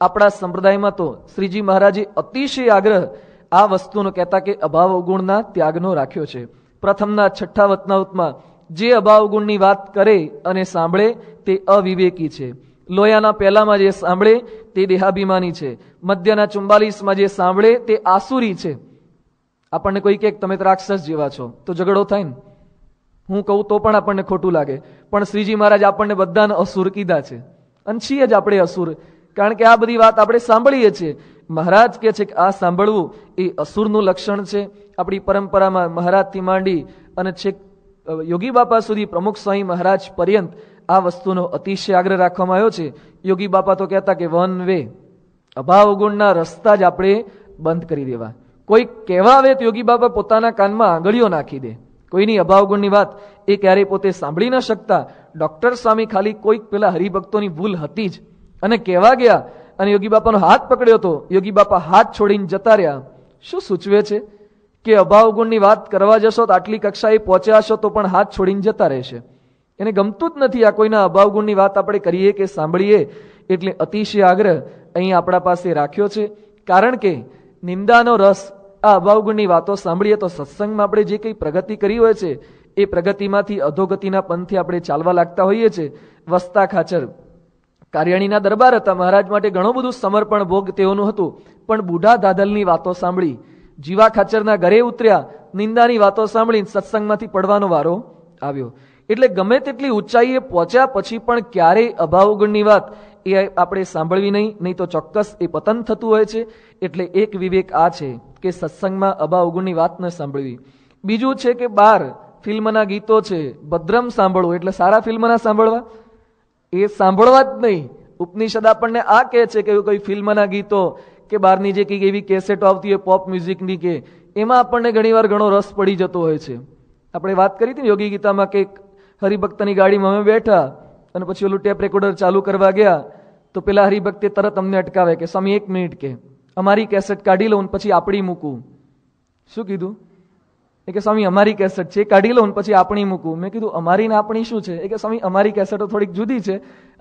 આપણા સંપ્રદાયમાં તો શ્રીજી મહારાજે અતિશય આગ્રહ આ વસ્તુનો કહેતા કે અભાવ અવગુણના ત્યાગનો રાખ્યો છે પ્રથમના છઠ્ઠા વતનાવતમાં જે અભાવ ગુણની વાત કરે અને સાંભળે તે અવિવેકી છે લોયાના પહેલામાં જે સાંભળે તે દેહાભિમાની છે મધ્યના ચુંબાલીસમાં જે સાંભળે તે આસુરી છે આપણને કોઈ કે તમે રાક્ષસ જેવા છો તો ઝઘડો થાય ને હું કહું તો પણ આપણને ખોટું લાગે પણ શ્રીજી મહારાજ આપણને બધાને અસુર કીધા છે અને છીએ જ આપણે અસુર કારણ કે આ બધી વાત આપણે સાંભળીએ છીએ મહારાજ કહે છે કે આ સાંભળવું એ અસુરનું લક્ષણ છે આપણી પરંપરામાં મહારાજથી માંડી અને છેક યોગી બાપા સુધી પ્રમુખ સ્વામી મહારાજ પર્યંત આ વસ્તુનો અતિશય આગ્રહ રાખવામાં આવ્યો છે યોગી બાપા તો કહેતા કે વન વે અભાવ ગુણના રસ્તા જ આપણે બંધ કરી દેવા કોઈ કહેવા આવે તો યોગી બાપા પોતાના કાનમાં આંગળીઓ નાખી દે કોઈની અભાવ ગુણની વાત એ ક્યારેય પોતે સાંભળી ન શકતા ડૉક્ટર સ્વામી ખાલી કોઈક પેલા હરિભક્તોની ભૂલ હતી જ અને કહેવા ગયા અને યોગી બાપાનો હાથ પકડ્યો હતો યોગી બાપા હાથ છોડીને જતા રહ્યા શું સૂચવે છે કે અભાવ ગુણની વાત કરવા જશો તો આટલી કક્ષાએ પહોંચ્યા હશો તો પણ હાથ છોડીને જતા રહેશે એને ગમતું જ નથી આ કોઈના અભાવ ગુણની વાત આપણે કરીએ કે સાંભળીએ એટલે અતિશય આગ્રહ અહીં આપણા પાસે રાખ્યો છે કારણ કે નિંદાનો રસ આ અભાવગુણની વાતો સાંભળીએ તો સત્સંગમાં આપણે જે કંઈ પ્રગતિ કરી હોય છે એ પ્રગતિમાંથી અધોગતિના પંથે આપણે ચાલવા લાગતા હોઈએ છીએ વસ્તા ખાચર કાર્યાણીના દરબાર હતા મહારાજ માટે ઘણું બધું સમર્પણ ભોગ તેઓનું હતું પણ બુઢા દાદલની વાતો સાંભળી જીવા ખાચરના ઘરે ઉતર્યા નિંદાની વાતો સાંભળીને સત્સંગમાંથી પડવાનો વારો આવ્યો એટલે ગમે તેટલી ઊંચાઈએ પહોંચ્યા પછી પણ ક્યારેય અભાવગુણની વાત એ આપણે સાંભળવી નહીં નહીં તો ચોક્કસ એ પતન થતું હોય છે એટલે એક વિવેક આ છે કે સત્સંગમાં અભાવગુણની વાત ન સાંભળવી બીજું છે કે બાર ફિલ્મના ગીતો છે ભદ્રમ સાંભળવું એટલે સારા ફિલ્મના સાંભળવા એ સાંભળવા જ નહીં ઉપનિષદ આપણને આ કહે છે કે કોઈ ફિલ્મના ગીતો કે બહારની જે કંઈક એવી કેસેટો આવતી હોય પોપ મ્યુઝિકની કે એમાં આપણને ઘણીવાર ઘણો રસ પડી જતો હોય છે આપણે વાત કરી હતી યોગી ગીતામાં કે હરિભક્તની ગાડીમાં અમે બેઠા અને પછી ઓલું ટેપ રેકોર્ડર ચાલુ કરવા ગયા તો પેલા હરિભક્તે તરત અમને અટકાવે કે સમય એક મિનિટ કે અમારી કેસેટ કાઢી લઉં પછી આપણી મૂકું શું કીધું કે સ્વામી અમારી કેસેટ છે કાઢી લઉં પછી આપણી મૂકું મેં કીધું અમારી ને આપણી શું છે એ કે સ્વામી અમારી કેસેટો થોડીક જુદી છે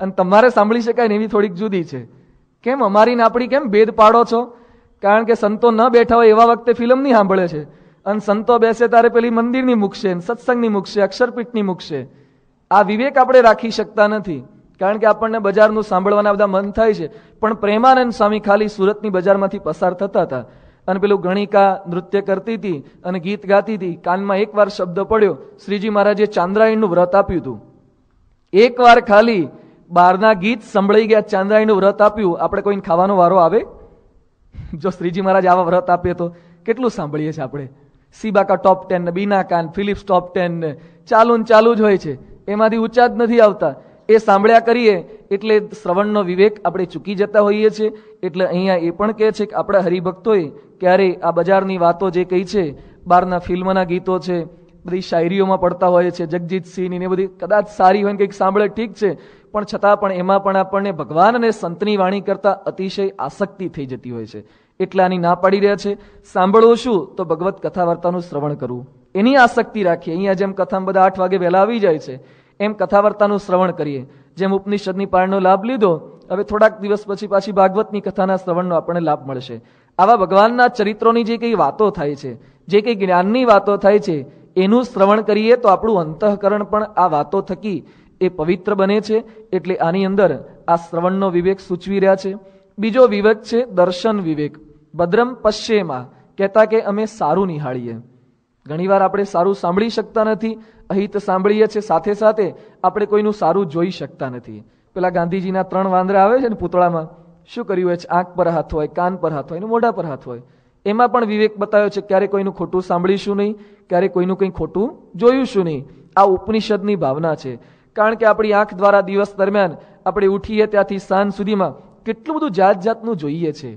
અને તમારે સાંભળી શકાય ને એવી થોડીક જુદી છે કેમ અમારી ને આપણી કેમ ભેદ પાડો છો કારણ કે સંતો ન બેઠા હોય એવા વખતે ફિલ્મ નહીં સાંભળે છે અને સંતો બેસે તારે પેલી મંદિરની મૂકશે સત્સંગની મૂકશે અક્ષરપીઠની મૂકશે આ વિવેક આપણે રાખી શકતા નથી કારણ કે આપણને બજારનું સાંભળવાના બધા મન થાય છે પણ પ્રેમાનંદ સ્વામી ખાલી સુરતની બજારમાંથી પસાર થતા હતા અને પેલું ગણિકા નૃત્ય કરતી હતી અને ગીત ગાતી હતી કાનમાં એકવાર શબ્દ પડ્યો શ્રીજી મહારાજે ચાંદ્રાયણનું વ્રત આપ્યું હતું એકવાર ખાલી બહારના ગીત સંભળાઈ ગયા ચાંદ્રાયણનું વ્રત આપ્યું આપણે કોઈને ખાવાનો વારો આવે જો શ્રીજી મહારાજ આવા વ્રત આપીએ તો કેટલું સાંભળીએ છીએ આપણે સીબાકા ટોપ ટેન બીના કાન ફિલિપ્સ ટોપ ટેન ને ચાલુ ને ચાલુ જ હોય છે એમાંથી ઊંચા જ નથી આવતા એ સાંભળ્યા કરીએ એટલે શ્રવણનો વિવેક આપણે ચૂકી જતા હોઈએ છીએ એટલે અહીંયા એ પણ કહે છે કે આપણા હરિભક્તોએ ક્યારેય આ બજારની વાતો જે કહી છે બહારના ફિલ્મના ગીતો છે બધી શાયરીઓમાં પડતા હોય છે જગજીતસિંહની ને બધી કદાચ સારી હોય ને કંઈક સાંભળે ઠીક છે પણ છતાં પણ એમાં પણ આપણને ભગવાન અને સંતની વાણી કરતાં અતિશય આસક્તિ થઈ જતી હોય છે આની ના પાડી રહ્યા છે સાંભળવું શું તો ભગવત કથા વાર્તાનું શ્રવણ કરવું એની આસક્તિ રાખીએ અહીંયા જેમ કથામાં બધા આઠ વાગે વહેલા આવી જાય છે એમ કથાવર્તાનું શ્રવણ કરીએ જેમ ઉપનિષદની પાળનો લાભ લીધો હવે થોડાક દિવસ પછી પાછી ભાગવતની કથાના શ્રવણનો આપણને લાભ મળશે આવા ભગવાનના ચરિત્રોની જે કંઈ વાતો થાય છે જે કંઈ જ્ઞાનની વાતો થાય છે એનું શ્રવણ કરીએ તો આપણું અંતઃકરણ પણ આ વાતો થકી એ પવિત્ર બને છે એટલે આની અંદર આ શ્રવણનો વિવેક સૂચવી રહ્યા છે બીજો વિવેક છે દર્શન વિવેક ભદ્રમ પશ્ચેમાં કહેતા કે અમે સારું નિહાળીએ ઘણીવાર આપણે સારું સાંભળી શકતા નથી અહિત સાંભળીએ છીએ સાથે સાથે આપણે કોઈનું સારું જોઈ શકતા નથી પેલા ગાંધીજીના ત્રણ વાંદરા આવે છે ને પૂતળામાં શું કર્યું હોય છે આંખ પર હાથ હોય કાન પર હાથ હોય મોઢા પર હાથ હોય એમાં પણ વિવેક બતાવ્યો છે ક્યારે કોઈનું ખોટું સાંભળીશું નહીં ક્યારે કોઈનું કંઈ ખોટું જોયું શું નહીં આ ઉપનિષદની ભાવના છે કારણ કે આપણી આંખ દ્વારા દિવસ દરમિયાન આપણે ઉઠીએ ત્યાંથી સાંજ સુધીમાં કેટલું બધું જાત જાતનું જોઈએ છે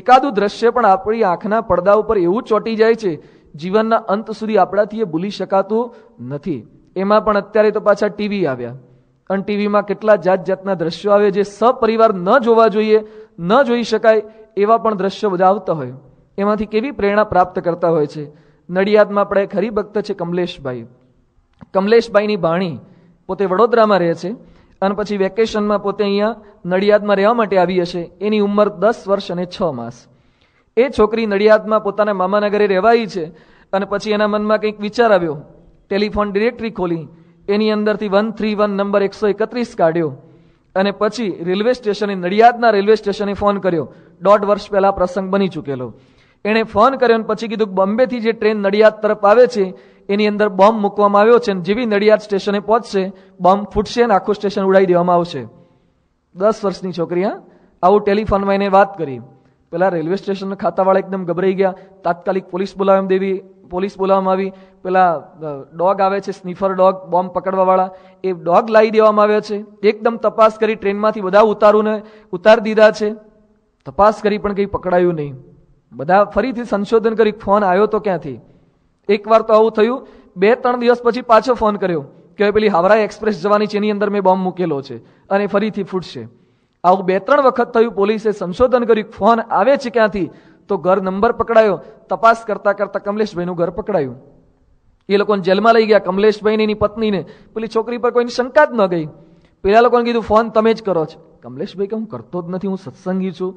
એકાદું દ્રશ્ય પણ આપણી આંખના પડદા ઉપર એવું ચોંટી જાય છે જીવનના અંત સુધી આપણાથી એ ભૂલી શકાતું નથી એમાં પણ અત્યારે તો પાછા ટીવી આવ્યા અને ટીવીમાં કેટલા જાત જાતના દ્રશ્યો આવે જે સપરિવાર ન જોવા જોઈએ ન જોઈ શકાય એવા પણ દ્રશ્યો બધા આવતા હોય એમાંથી કેવી પ્રેરણા પ્રાપ્ત કરતા હોય છે નડિયાદમાં આપણે ખરી ભક્ત છે કમલેશભાઈ કમલેશભાઈની ભાણી પોતે વડોદરામાં રહે છે અને પછી વેકેશનમાં પોતે અહીંયા નડિયાદમાં રહેવા માટે આવી હશે એની ઉંમર દસ વર્ષ અને છ માસ એ છોકરી નડિયાદમાં પોતાના મામાના ઘરે રહેવાઈ છે અને પછી એના મનમાં કંઈક વિચાર આવ્યો ટેલિફોન ડિરેક્ટરી ખોલી એની અંદરથી વન થ્રી વન નંબર એકસો એકત્રીસ કાઢ્યો અને પછી રેલવે સ્ટેશને નડિયાદના રેલવે સ્ટેશને ફોન કર્યો દોઢ વર્ષ પહેલાં પ્રસંગ બની ચૂકેલો એણે ફોન કર્યો અને પછી કીધું બોમ્બેથી જે ટ્રેન નડિયાદ તરફ આવે છે એની અંદર બોમ્બ મૂકવામાં આવ્યો છે અને જેવી નડિયાદ સ્ટેશને પહોંચશે બોમ્બ ફૂટશે અને આખું સ્ટેશન ઉડાવી દેવામાં આવશે દસ વર્ષની છોકરી હા આવું ટેલિફોનમાં એને વાત કરી પેલા રેલવે સ્ટેશન ખાતાવાળા એકદમ ગભરાઈ ગયા તાત્કાલિક પોલીસ બોલાવવામાં દેવી પોલીસ બોલાવવામાં આવી પેલા ડોગ આવે છે સ્નીફર ડોગ બોમ્બ પકડવાવાળા એ ડોગ લાવી દેવામાં આવ્યા છે એકદમ તપાસ કરી ટ્રેનમાંથી બધા ઉતારું ઉતારી દીધા છે તપાસ કરી પણ કંઈ પકડાયું નહીં બધા ફરીથી સંશોધન કરી ફોન આવ્યો તો ક્યાંથી એકવાર તો આવું થયું બે ત્રણ દિવસ પછી પાછો ફોન કર્યો કે પેલી હાવરા એક્સપ્રેસ જવાની છે એની અંદર મેં બોમ્બ મૂકેલો છે અને ફરીથી ફૂટશે આવું બે ત્રણ વખત થયું પોલીસે સંશોધન કર્યું ફોન આવે છે ક્યાંથી તો ઘર નંબર પકડાયો તપાસ કરતાં કરતાં કમલેશભાઈનું ઘર પકડાયું એ લોકોને જેલમાં લઈ ગયા કમલેશભાઈને એની પત્નીને પેલી છોકરી પર કોઈની શંકા જ ન ગઈ પેલા લોકોને કીધું ફોન તમે જ કરો છો કમલેશભાઈ કે હું કરતો જ નથી હું સત્સંગી છું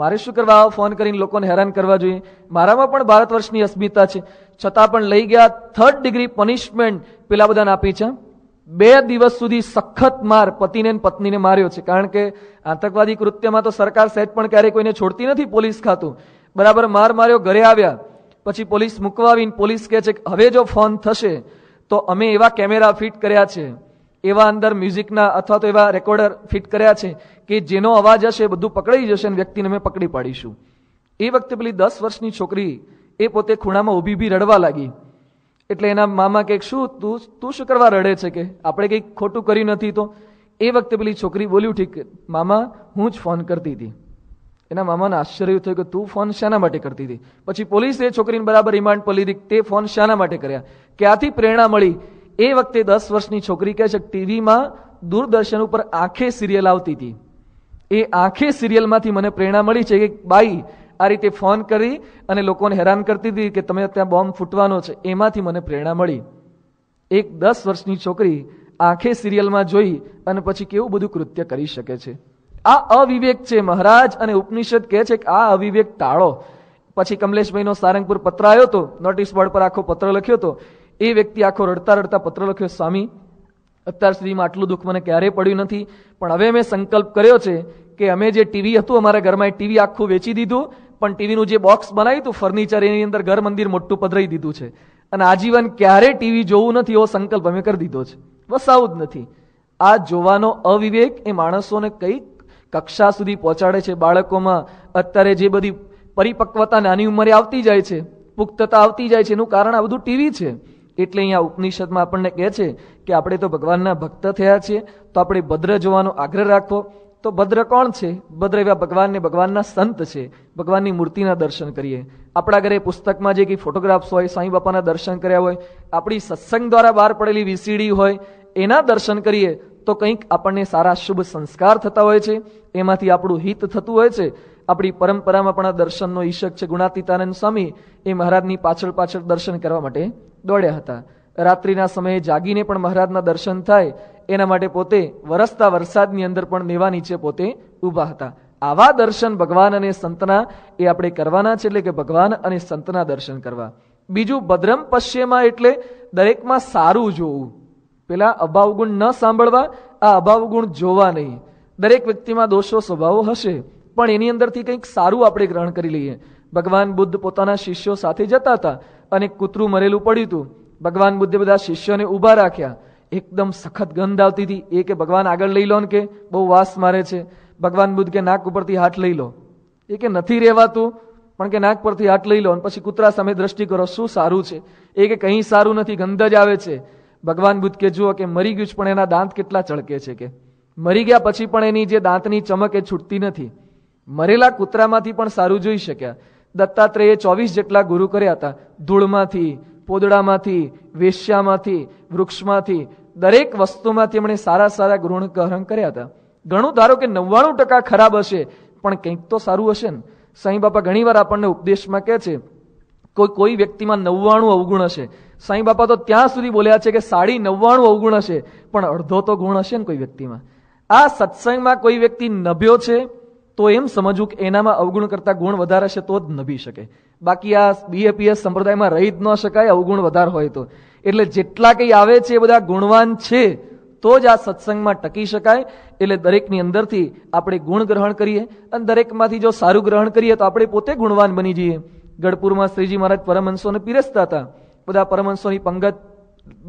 મારે શું કરવા આવો ફોન કરીને લોકોને હેરાન કરવા જોઈએ મારામાં પણ ભારત વર્ષની અસ્મિતા છે છતાં પણ લઈ ગયા થર્ડ ડિગ્રી પનિશમેન્ટ પેલા બધાને આપી છે બે દિવસ સુધી સખત માર પતિને પત્નીને માર્યો છે કારણ કે આતંકવાદી કૃત્યમાં તો સરકાર સહેજ પણ ક્યારેય કોઈને છોડતી નથી પોલીસ ખાતું બરાબર માર માર્યો ઘરે આવ્યા પછી પોલીસ મૂકવા આવીને પોલીસ કહે છે કે હવે જો ફોન થશે તો અમે એવા કેમેરા ફિટ કર્યા છે એવા અંદર મ્યુઝિકના અથવા તો એવા રેકોર્ડર ફિટ કર્યા છે કે જેનો અવાજ હશે એ બધું પકડાઈ જશે અને વ્યક્તિને અમે પકડી પાડીશું એ વખતે પેલી દસ વર્ષની છોકરી એ પોતે ખૂણામાં ઊભી ઊભી રડવા લાગી એટલે એના મામા કે શું તું તું શું કરવા રડે છે કે આપણે કંઈક ખોટું કર્યું નથી તો એ વખતે પેલી છોકરી બોલ્યું ઠીક મામા હું જ ફોન કરતી હતી એના મામાને આશ્ચર્ય થયું કે તું ફોન શાના માટે કરતી હતી પછી પોલીસે છોકરીને બરાબર રિમાન્ડ પર લીધી તે ફોન શાના માટે કર્યા ક્યાંથી પ્રેરણા મળી એ વખતે દસ વર્ષની છોકરી કહે છે ટીવીમાં દૂરદર્શન ઉપર આંખે સિરિયલ આવતી હતી એ આંખે સિરિયલમાંથી મને પ્રેરણા મળી છે કે બાઈ આ રીતે ફોન કરી અને લોકોને હેરાન કરતી હતી કે તમે ત્યાં બોમ્બ ફૂટવાનો છે એમાંથી મને પ્રેરણા મળી એક દસ વર્ષની છોકરી આંખે સિરિયલમાં જોઈ અને પછી કેવું બધું કૃત્ય કરી શકે છે આ અવિવેક છે મહારાજ અને ઉપનિષદ કહે છે કે આ અવિવેક ટાળો પછી કમલેશભાઈનો સારંગપુર પત્ર આવ્યો હતો નોટિસ બોર્ડ પર આખો પત્ર લખ્યો હતો એ વ્યક્તિ આખો રડતા રડતા પત્ર લખ્યો સ્વામી અત્યાર સુધીમાં આટલું દુઃખ મને ક્યારેય પડ્યું નથી પણ હવે મેં સંકલ્પ કર્યો છે કે અમે જે ટીવી હતું અમારા ઘરમાં એ ટીવી આખું વેચી દીધું પણ ટીવીનું જે બોક્સ બનાવ્યું હતું ફર્નિચર એની અંદર ઘર મંદિર મોટું પધરાઈ દીધું છે અને આજીવન ક્યારે ટીવી જોવું નથી એવો સંકલ્પ અમે કરી દીધો છે વસાવું જ નથી આ જોવાનો અવિવેક એ માણસોને કઈ કક્ષા સુધી પહોંચાડે છે બાળકોમાં અત્યારે જે બધી પરિપક્વતા નાની ઉંમરે આવતી જાય છે પુખ્તતા આવતી જાય છે એનું કારણ આ બધું ટીવી છે એટલે અહીંયા ઉપનિષદમાં આપણને કહે છે કે આપણે તો ભગવાનના ભક્ત થયા છીએ તો આપણે ભદ્ર જોવાનો આગ્રહ રાખવો તો ભદ્ર કોણ છે ભદ્ર એવા ભગવાનને ભગવાનના સંત છે ભગવાનની મૂર્તિના દર્શન કરીએ આપણા ઘરે પુસ્તકમાં જે કંઈ ફોટોગ્રાફ્સ હોય સાંઈ બાપાના દર્શન કર્યા હોય આપણી સત્સંગ દ્વારા બહાર પડેલી વીસીડી હોય એના દર્શન કરીએ તો કંઈક આપણને સારા શુભ સંસ્કાર થતા હોય છે એમાંથી આપણું હિત થતું હોય છે આપણી પરંપરામાં પણ આ દર્શનનો ઈશક છે ગુણાતીતાનંદ સ્વામી એ મહારાજની પાછળ પાછળ દર્શન કરવા માટે દોડ્યા હતા રાત્રિના સમયે જાગીને પણ મહારાજના દર્શન થાય એના માટે પોતે વરસતા વરસાદની અંદર પણ મેવા નીચે પોતે ઊભા હતા આવા દર્શન ભગવાન અને સંતના એ આપણે કરવાના છે એટલે કે ભગવાન અને સંતના દર્શન કરવા બીજું ભદ્રમ પશ્ચિમમાં એટલે દરેકમાં સારું જોવું પેલા અભાવ ગુણ ન સાંભળવા આ અભાવ ગુણ જોવા નહીં દરેક વ્યક્તિમાં દોષો સ્વભાવો હશે પણ એની અંદરથી કંઈક સારું આપણે ગ્રહણ કરી લઈએ ભગવાન બુદ્ધ પોતાના શિષ્યો સાથે જતા હતા અને કૂતરું મરેલું પડ્યું હતું ભગવાન બુદ્ધે બધા શિષ્યોને ઊભા રાખ્યા એકદમ સખત ગંધ આવતી હતી એ કે ભગવાન આગળ લઈ લો ને કે બહુ વાસ મારે છે ભગવાન બુદ્ધ કે નાક ઉપરથી હાથ લઈ લો એ કે નથી રહેવાતું પણ કે નાક પરથી હાથ લઈ લો અને પછી કૂતરા સામે દ્રષ્ટિ કરો શું સારું છે એ કે કંઈ સારું નથી ગંધ જ આવે છે ભગવાન બુદ્ધ કે જુઓ કે મરી ગયું છે પણ એના દાંત કેટલા ચળકે છે કે મરી ગયા પછી પણ એની જે દાંતની ચમક એ છૂટતી નથી મરેલા કૂતરામાંથી પણ સારું જોઈ શક્યા દત્તાત્રેયે ચોવીસ જેટલા ગુરુ કર્યા હતા ધૂળમાંથી પોદડામાંથી વેશ્યામાંથી વૃક્ષમાંથી દરેક વસ્તુમાં તેમણે સારા સારા ગુણ ગ્રહણ કર્યા હતા ઘણું ધારો કે નવ્વાણું ટકા ખરાબ હશે પણ કંઈક તો સારું હશે ને સાંઈ બાપા ઘણી વાર આપણને ઉપદેશમાં કહે છે કોઈ કોઈ વ્યક્તિમાં નવ્વાણું અવગુણ હશે સાંઈ બાપા તો ત્યાં સુધી બોલ્યા છે કે સાડી નવ્વાણું અવગુણ હશે પણ અડધો તો ગુણ હશે ને કોઈ વ્યક્તિમાં આ સત્સંગમાં કોઈ વ્યક્તિ નભ્યો છે તો એમ સમજવું કે એનામાં અવગુણ કરતાં ગુણ વધારે છે તો જ નભી શકે બાકી આ બીએપીએસ સંપ્રદાયમાં રહી જ ન શકાય અવગુણ વધારે હોય તો એટલે જેટલા કંઈ આવે છે એ બધા ગુણવાન છે તો જ આ સત્સંગમાં ટકી શકાય એટલે દરેકની અંદરથી આપણે ગુણ ગ્રહણ કરીએ અને દરેકમાંથી જો સારું ગ્રહણ કરીએ તો આપણે પોતે ગુણવાન બની જઈએ ગઢપુરમાં શ્રીજી મહારાજ પરમહંસોને પીરસતા હતા બધા પરમહંસોની પંગત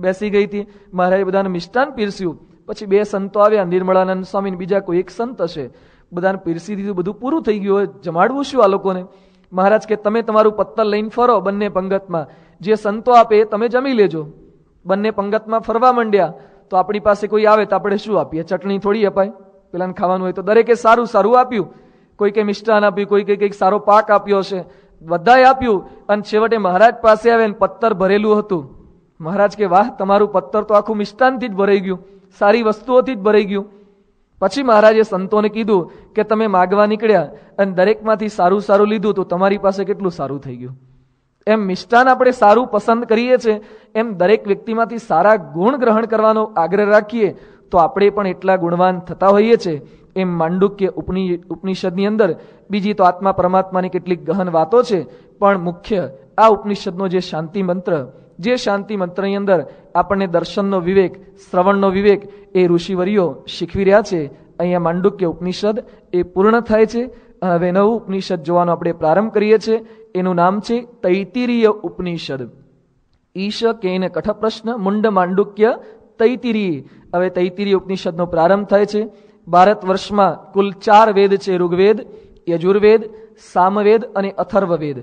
બેસી ગઈ હતી મહારાજે બધાને મિષ્ટાન પીરસ્યું પછી બે સંતો આવ્યા નિર્મળાનંદ સ્વામી બીજા કોઈ એક સંત હશે બધાને પીરસી દીધું બધું પૂરું થઈ ગયું હોય જમાડવું શું આ લોકોને મહારાજ કે તમે તમારું પત્તર લઈને ફરો બંને પંગતમાં જે સંતો આપે તમે જમી લેજો બંને પંગતમાં ફરવા માંડ્યા તો આપણી પાસે કોઈ આવે તો આપણે શું આપીએ ચટણી થોડી અપાય પેલાને ખાવાનું હોય તો દરેકે સારું સારું આપ્યું કોઈ કંઈ મિષ્ટાન આપ્યું કોઈ કંઈ કંઈક સારો પાક આપ્યો હશે બધાએ આપ્યું અને છેવટે મહારાજ પાસે આવે ને પત્તર ભરેલું હતું મહારાજ કે વાહ તમારું પત્તર તો આખું મિષ્ટાનથી જ ભરાઈ ગયું સારી વસ્તુઓથી જ ભરાઈ ગયું પછી મહારાજે સંતોને કીધું કે તમે માગવા નીકળ્યા અને દરેકમાંથી સારું સારું લીધું તો તમારી પાસે કેટલું સારું થઈ ગયું એમ મિષ્ટાન આપણે સારું પસંદ કરીએ છીએ એમ દરેક વ્યક્તિમાંથી સારા ગુણ ગ્રહણ કરવાનો આગ્રહ રાખીએ તો આપણે પણ એટલા ગુણવાન થતા હોઈએ છીએ એમ માંડુક્ય ઉપનિ ઉપનિષદની અંદર બીજી તો આત્મા પરમાત્માની કેટલીક ગહન વાતો છે પણ મુખ્ય આ ઉપનિષદનો જે શાંતિ મંત્ર જે શાંતિ મંત્રની અંદર આપણને દર્શનનો વિવેક શ્રવણનો વિવેક એ ઋષિવરીઓ શીખવી રહ્યા છે અહીંયા માંડુક્ય ઉપનિષદ એ પૂર્ણ થાય છે હવે નવું ઉપનિષદ જોવાનો આપણે પ્રારંભ કરીએ છીએ એનું નામ છે તૈતિરીય ઉપનિષદ ઈશ કેન કઠપ્રશ્ન મુંડ માંડુક્ય તૈતિરી હવે તૈતિરી ઉપનિષદનો પ્રારંભ થાય છે ભારત વર્ષમાં કુલ ચાર વેદ છે ઋગ્વેદ યજુર્વેદ સામવેદ અને અથર્વવેદ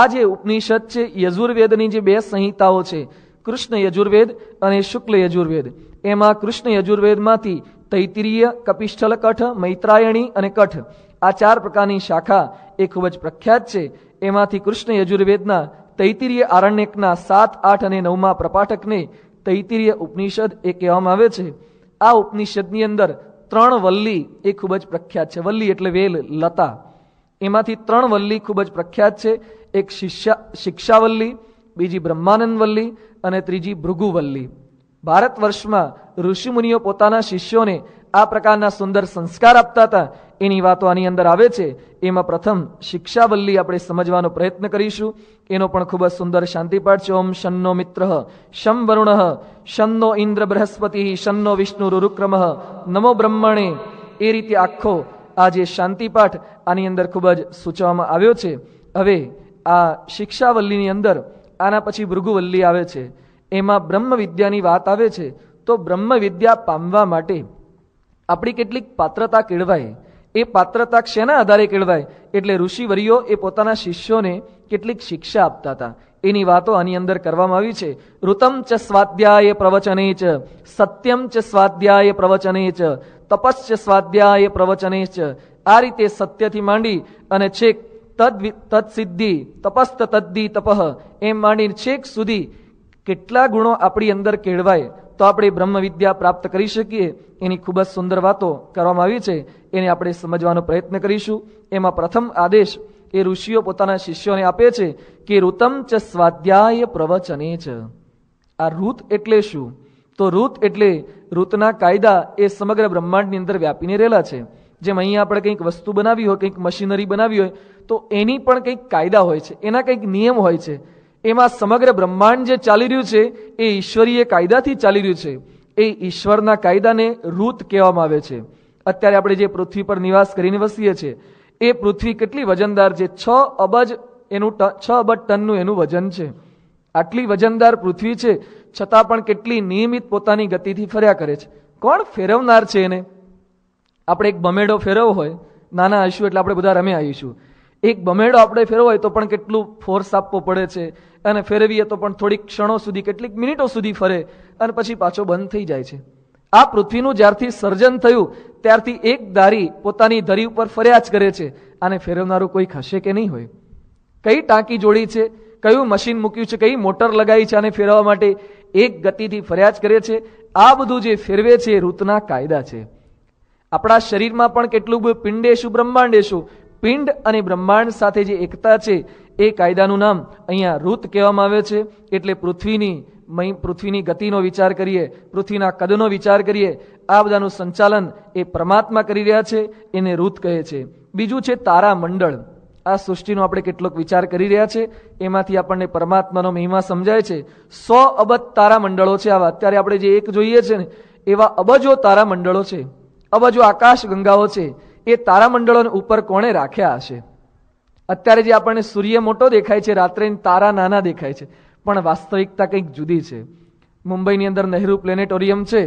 આ જે ઉપનિષદ છે યજુર્વેદની જે બે સંહિતાઓ છે કૃષ્ણ યજુર્વેદ અને શુક્લ યજુર્વેદ એમાં કૃષ્ણ યજુર્વેદમાંથી તૈતિરીય કપિષ્ઠલ કઠ મૈત્રાયણી અને કઠ આ ચાર પ્રકારની શાખા એ ખૂબ જ પ્રખ્યાત છે એમાંથી કૃષ્ણ યજુર્વેદના તૈતિરીય આરણ્યકના સાત આઠ અને નવમા પ્રપાઠકને તૈતિરીય ઉપનિષદ એ કહેવામાં આવે છે આ ઉપનિષદની અંદર ત્રણ વલ્લી એ ખૂબ જ પ્રખ્યાત છે વલ્લી એટલે વેલ લતા એમાંથી ત્રણ વલ્લી ખૂબ જ પ્રખ્યાત છે એક શિષ્યા શિક્ષાવલ્લી બીજી બ્રહ્માનંદ વલ્લી અને ત્રીજી ભૃગુવલ્લી ભારત વર્ષમાં ઋષિમુનિઓ પોતાના શિષ્યોને આ પ્રકારના સુંદર સંસ્કાર આપતા હતા એની વાતો આની અંદર આવે છે એમાં પ્રથમ શિક્ષાવલ્લી આપણે સમજવાનો પ્રયત્ન કરીશું એનો પણ ખૂબ જ સુંદર શાંતિપાઠ છે ઓમ શન્નો મિત્ર શમ વરુણ શન્નો ઇન્દ્ર બૃહસ્પતિ શન્નો વિષ્ણુ રુરુક્રમ નમો બ્રહ્મણે એ રીતે આખો આ જે શાંતિપાઠ આની અંદર ખૂબ જ સૂચવવામાં આવ્યો છે હવે આ શિક્ષાવલ્લીની અંદર આના પછી ભૃગુવલ્લી આવે છે એમાં બ્રહ્મ વિદ્યાની વાત આવે છે તો બ્રહ્મ વિદ્યા પામવા માટે આપણી કેટલીક પાત્રતા કેળવાય એ પાત્રતા શેના આધારે કેળવાય એટલે ઋષિવરીઓ એ પોતાના શિષ્યોને કેટલીક શિક્ષા આપતા હતા એની વાતો આની અંદર કરવામાં આવી છે ઋતમ ચ સ્વાધ્યાય પ્રવચને ચ સત્યમ ચ સ્વાધ્યાય પ્રવચને ચ તપસ્ય સ્વાધ્યાય પ્રવચને ચ આ રીતે સત્યથી માંડી અને છેક તદ તત્સિદ્ધિ તપસ્ત તદ્ધિ તપહ એમ માંડીને છેક સુધી કેટલા ગુણો આપણી અંદર કેળવાય તો આપણે બ્રહ્મ વિદ્યા પ્રાપ્ત કરી શકીએ એની ખૂબ જ સુંદર વાતો કરવામાં આવી છે એને આપણે સમજવાનો પ્રયત્ન કરીશું એમાં પ્રથમ આદેશ એ ઋષિઓ પોતાના શિષ્યોને આપે છે કે ઋતમ ચ સ્વાધ્યાય પ્રવચને ચ આ ઋત એટલે શું તો ઋત એટલે ઋતના કાયદા એ સમગ્ર બ્રહ્માંડની અંદર વ્યાપીને રહેલા છે જેમ અહીંયા આપણે કંઈક વસ્તુ બનાવી હોય કંઈક મશીનરી બનાવી હોય તો એની પણ કંઈક કાયદા હોય છે એના કંઈક નિયમ હોય છે એમાં સમગ્ર બ્રહ્માંડ જે ચાલી રહ્યું છે એ ઈશ્વરીય કાયદાથી ચાલી રહ્યું છે એ ઈશ્વરના કાયદાને રૂત કહેવામાં આવે છે અત્યારે આપણે જે પૃથ્વી પર નિવાસ કરીને વસીએ છીએ એ પૃથ્વી કેટલી વજનદાર છે છ અબજ એનું છ અબજ ટનનું એનું વજન છે આટલી વજનદાર પૃથ્વી છે છતાં પણ કેટલી નિયમિત પોતાની ગતિથી ફર્યા કરે છે કોણ ફેરવનાર છે એને આપણે એક બમેડો ફેરવવો હોય નાના આવીશું એટલે આપણે બધા રમે આવીશું એક બમેડો આપણે ફેરવાય તો પણ કેટલું ફોર્સ આપવો પડે છે અને ફેરવીએ તો પણ થોડીક ક્ષણો સુધી કેટલીક મિનિટો સુધી ફરે અને પછી પાછો બંધ થઈ જાય છે આ પૃથ્વીનું જ્યારથી સર્જન થયું ત્યારથી એક દારી પોતાની ધરી ઉપર ફર્યા જ કરે છે આને ફેરવનારું કોઈ ખસે કે નહીં હોય કઈ ટાંકી જોડી છે કયું મશીન મૂક્યું છે કઈ મોટર લગાવી છે આને ફેરવવા માટે એક ગતિથી ફર્યા જ કરે છે આ બધું જે ફેરવે છે એ ઋતુના કાયદા છે આપણા શરીરમાં પણ કેટલું પિંડેશું બ્રહ્માંડેશું પિંડ અને બ્રહ્માંડ સાથે જે એકતા છે એ કાયદાનું નામ અહીંયા ઋત કહેવામાં આવે છે એટલે પૃથ્વીની પૃથ્વીની ગતિનો વિચાર કરીએ પૃથ્વીના કદનો વિચાર કરીએ આ બધાનું સંચાલન એ પરમાત્મા કરી રહ્યા છે એને ઋત કહે છે બીજું છે તારામંડળ આ સૃષ્ટિનો આપણે કેટલોક વિચાર કરી રહ્યા છે એમાંથી આપણને પરમાત્માનો મહિમા સમજાય છે સો અબજ તારામંડળો છે આવા અત્યારે આપણે જે એક જોઈએ છે ને એવા અબજો તારામંડળો છે અબજો આકાશ ગંગાઓ છે એ તારામંડળોને ઉપર કોણે રાખ્યા હશે અત્યારે જે આપણને સૂર્ય મોટો દેખાય છે રાત્રે તારા નાના દેખાય છે પણ વાસ્તવિકતા કંઈક જુદી છે મુંબઈની અંદર નહેરુ પ્લેનેટોરિયમ છે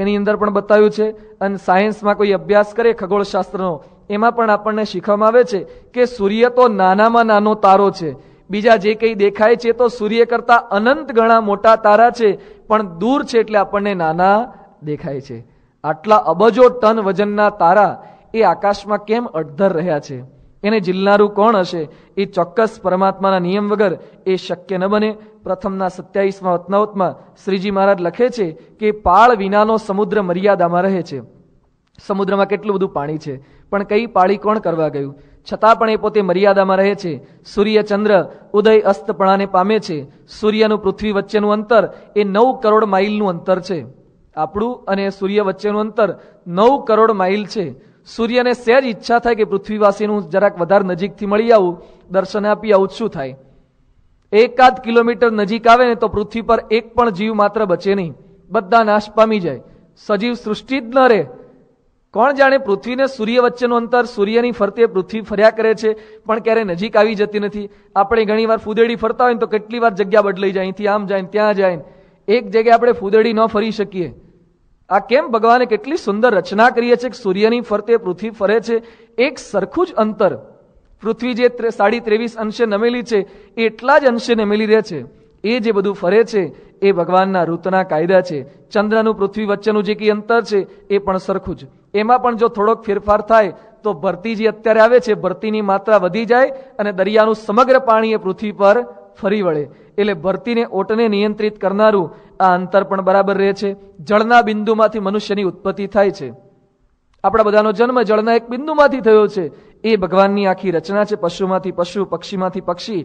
એની અંદર પણ બતાવ્યું છે અને સાયન્સમાં કોઈ અભ્યાસ કરે ખગોળશાસ્ત્રનો એમાં પણ આપણને શીખવામાં આવે છે કે સૂર્ય તો નાનામાં નાનો તારો છે બીજા જે કંઈ દેખાય છે તો સૂર્ય કરતાં અનંત ગણા મોટા તારા છે પણ દૂર છે એટલે આપણને નાના દેખાય છે આટલા અબજો ટન વજનના તારા એ આકાશમાં કેમ અડધર રહ્યા છે એને જીલનારું કોણ હશે એ ચોક્કસ પરમાત્માના નિયમ વગર એ શક્ય ન બને પ્રથમના સત્યાવીસમાં રત્નાવતમાં શ્રીજી મહારાજ લખે છે કે પાળ વિનાનો સમુદ્ર મર્યાદામાં રહે છે સમુદ્રમાં કેટલું બધું પાણી છે પણ કઈ પાળી કોણ કરવા ગયું છતાં પણ એ પોતે મર્યાદામાં રહે છે સૂર્ય ચંદ્ર ઉદય અસ્તપણાને પામે છે સૂર્યનું પૃથ્વી વચ્ચેનું અંતર એ નવ કરોડ માઇલનું અંતર છે આપણું અને સૂર્ય વચ્ચેનું અંતર નવ કરોડ માઇલ છે સૂર્યને સહેજ ઈચ્છા થાય કે પૃથ્વીવાસીનું જરાક વધારે નજીકથી મળી આવું દર્શન આપી આવું શું થાય એકાદ કિલોમીટર નજીક આવે ને તો પૃથ્વી પર એક પણ જીવ માત્ર બચે નહીં બધા નાશ પામી જાય સજીવ સૃષ્ટિ જ ન રહે કોણ જાણે પૃથ્વીને સૂર્ય વચ્ચેનું અંતર સૂર્યની ફરતે પૃથ્વી ફર્યા કરે છે પણ ક્યારેય નજીક આવી જતી નથી આપણે ઘણીવાર ફૂદેડી ફરતા હોય તો કેટલી વાર જગ્યા બદલાઈ જાય અહીંથી આમ જાય ત્યાં જાય એક જગ્યાએ આપણે ફૂદેડી ન ફરી શકીએ આ કેમ ભગવાને કેટલી સુંદર રચના કરીએ છે કે સૂર્યની ફરતે પૃથ્વી ફરે છે એક સરખું જ અંતર પૃથ્વી જે સાડી ત્રેવીસ અંશે નમેલી છે એટલા જ અંશે નમેલી રહે છે એ જે બધું ફરે છે એ ભગવાનના ઋતુના કાયદા છે ચંદ્રનું પૃથ્વી વચ્ચેનું જે કંઈ અંતર છે એ પણ સરખું જ એમાં પણ જો થોડોક ફેરફાર થાય તો ભરતી જે અત્યારે આવે છે ભરતીની માત્રા વધી જાય અને દરિયાનું સમગ્ર પાણી એ પૃથ્વી પર ફરી વળે એટલે ભરતીને ઓટને નિયંત્રિત કરનારું આ અંતર પણ બરાબર રહે છે જળના બિંદુમાંથી મનુષ્યની ઉત્પત્તિ થાય છે આપણા બધાનો જન્મ જળના એક બિંદુમાંથી થયો છે એ ભગવાનની આખી રચના છે પશુમાંથી પશુ પક્ષીમાંથી પક્ષી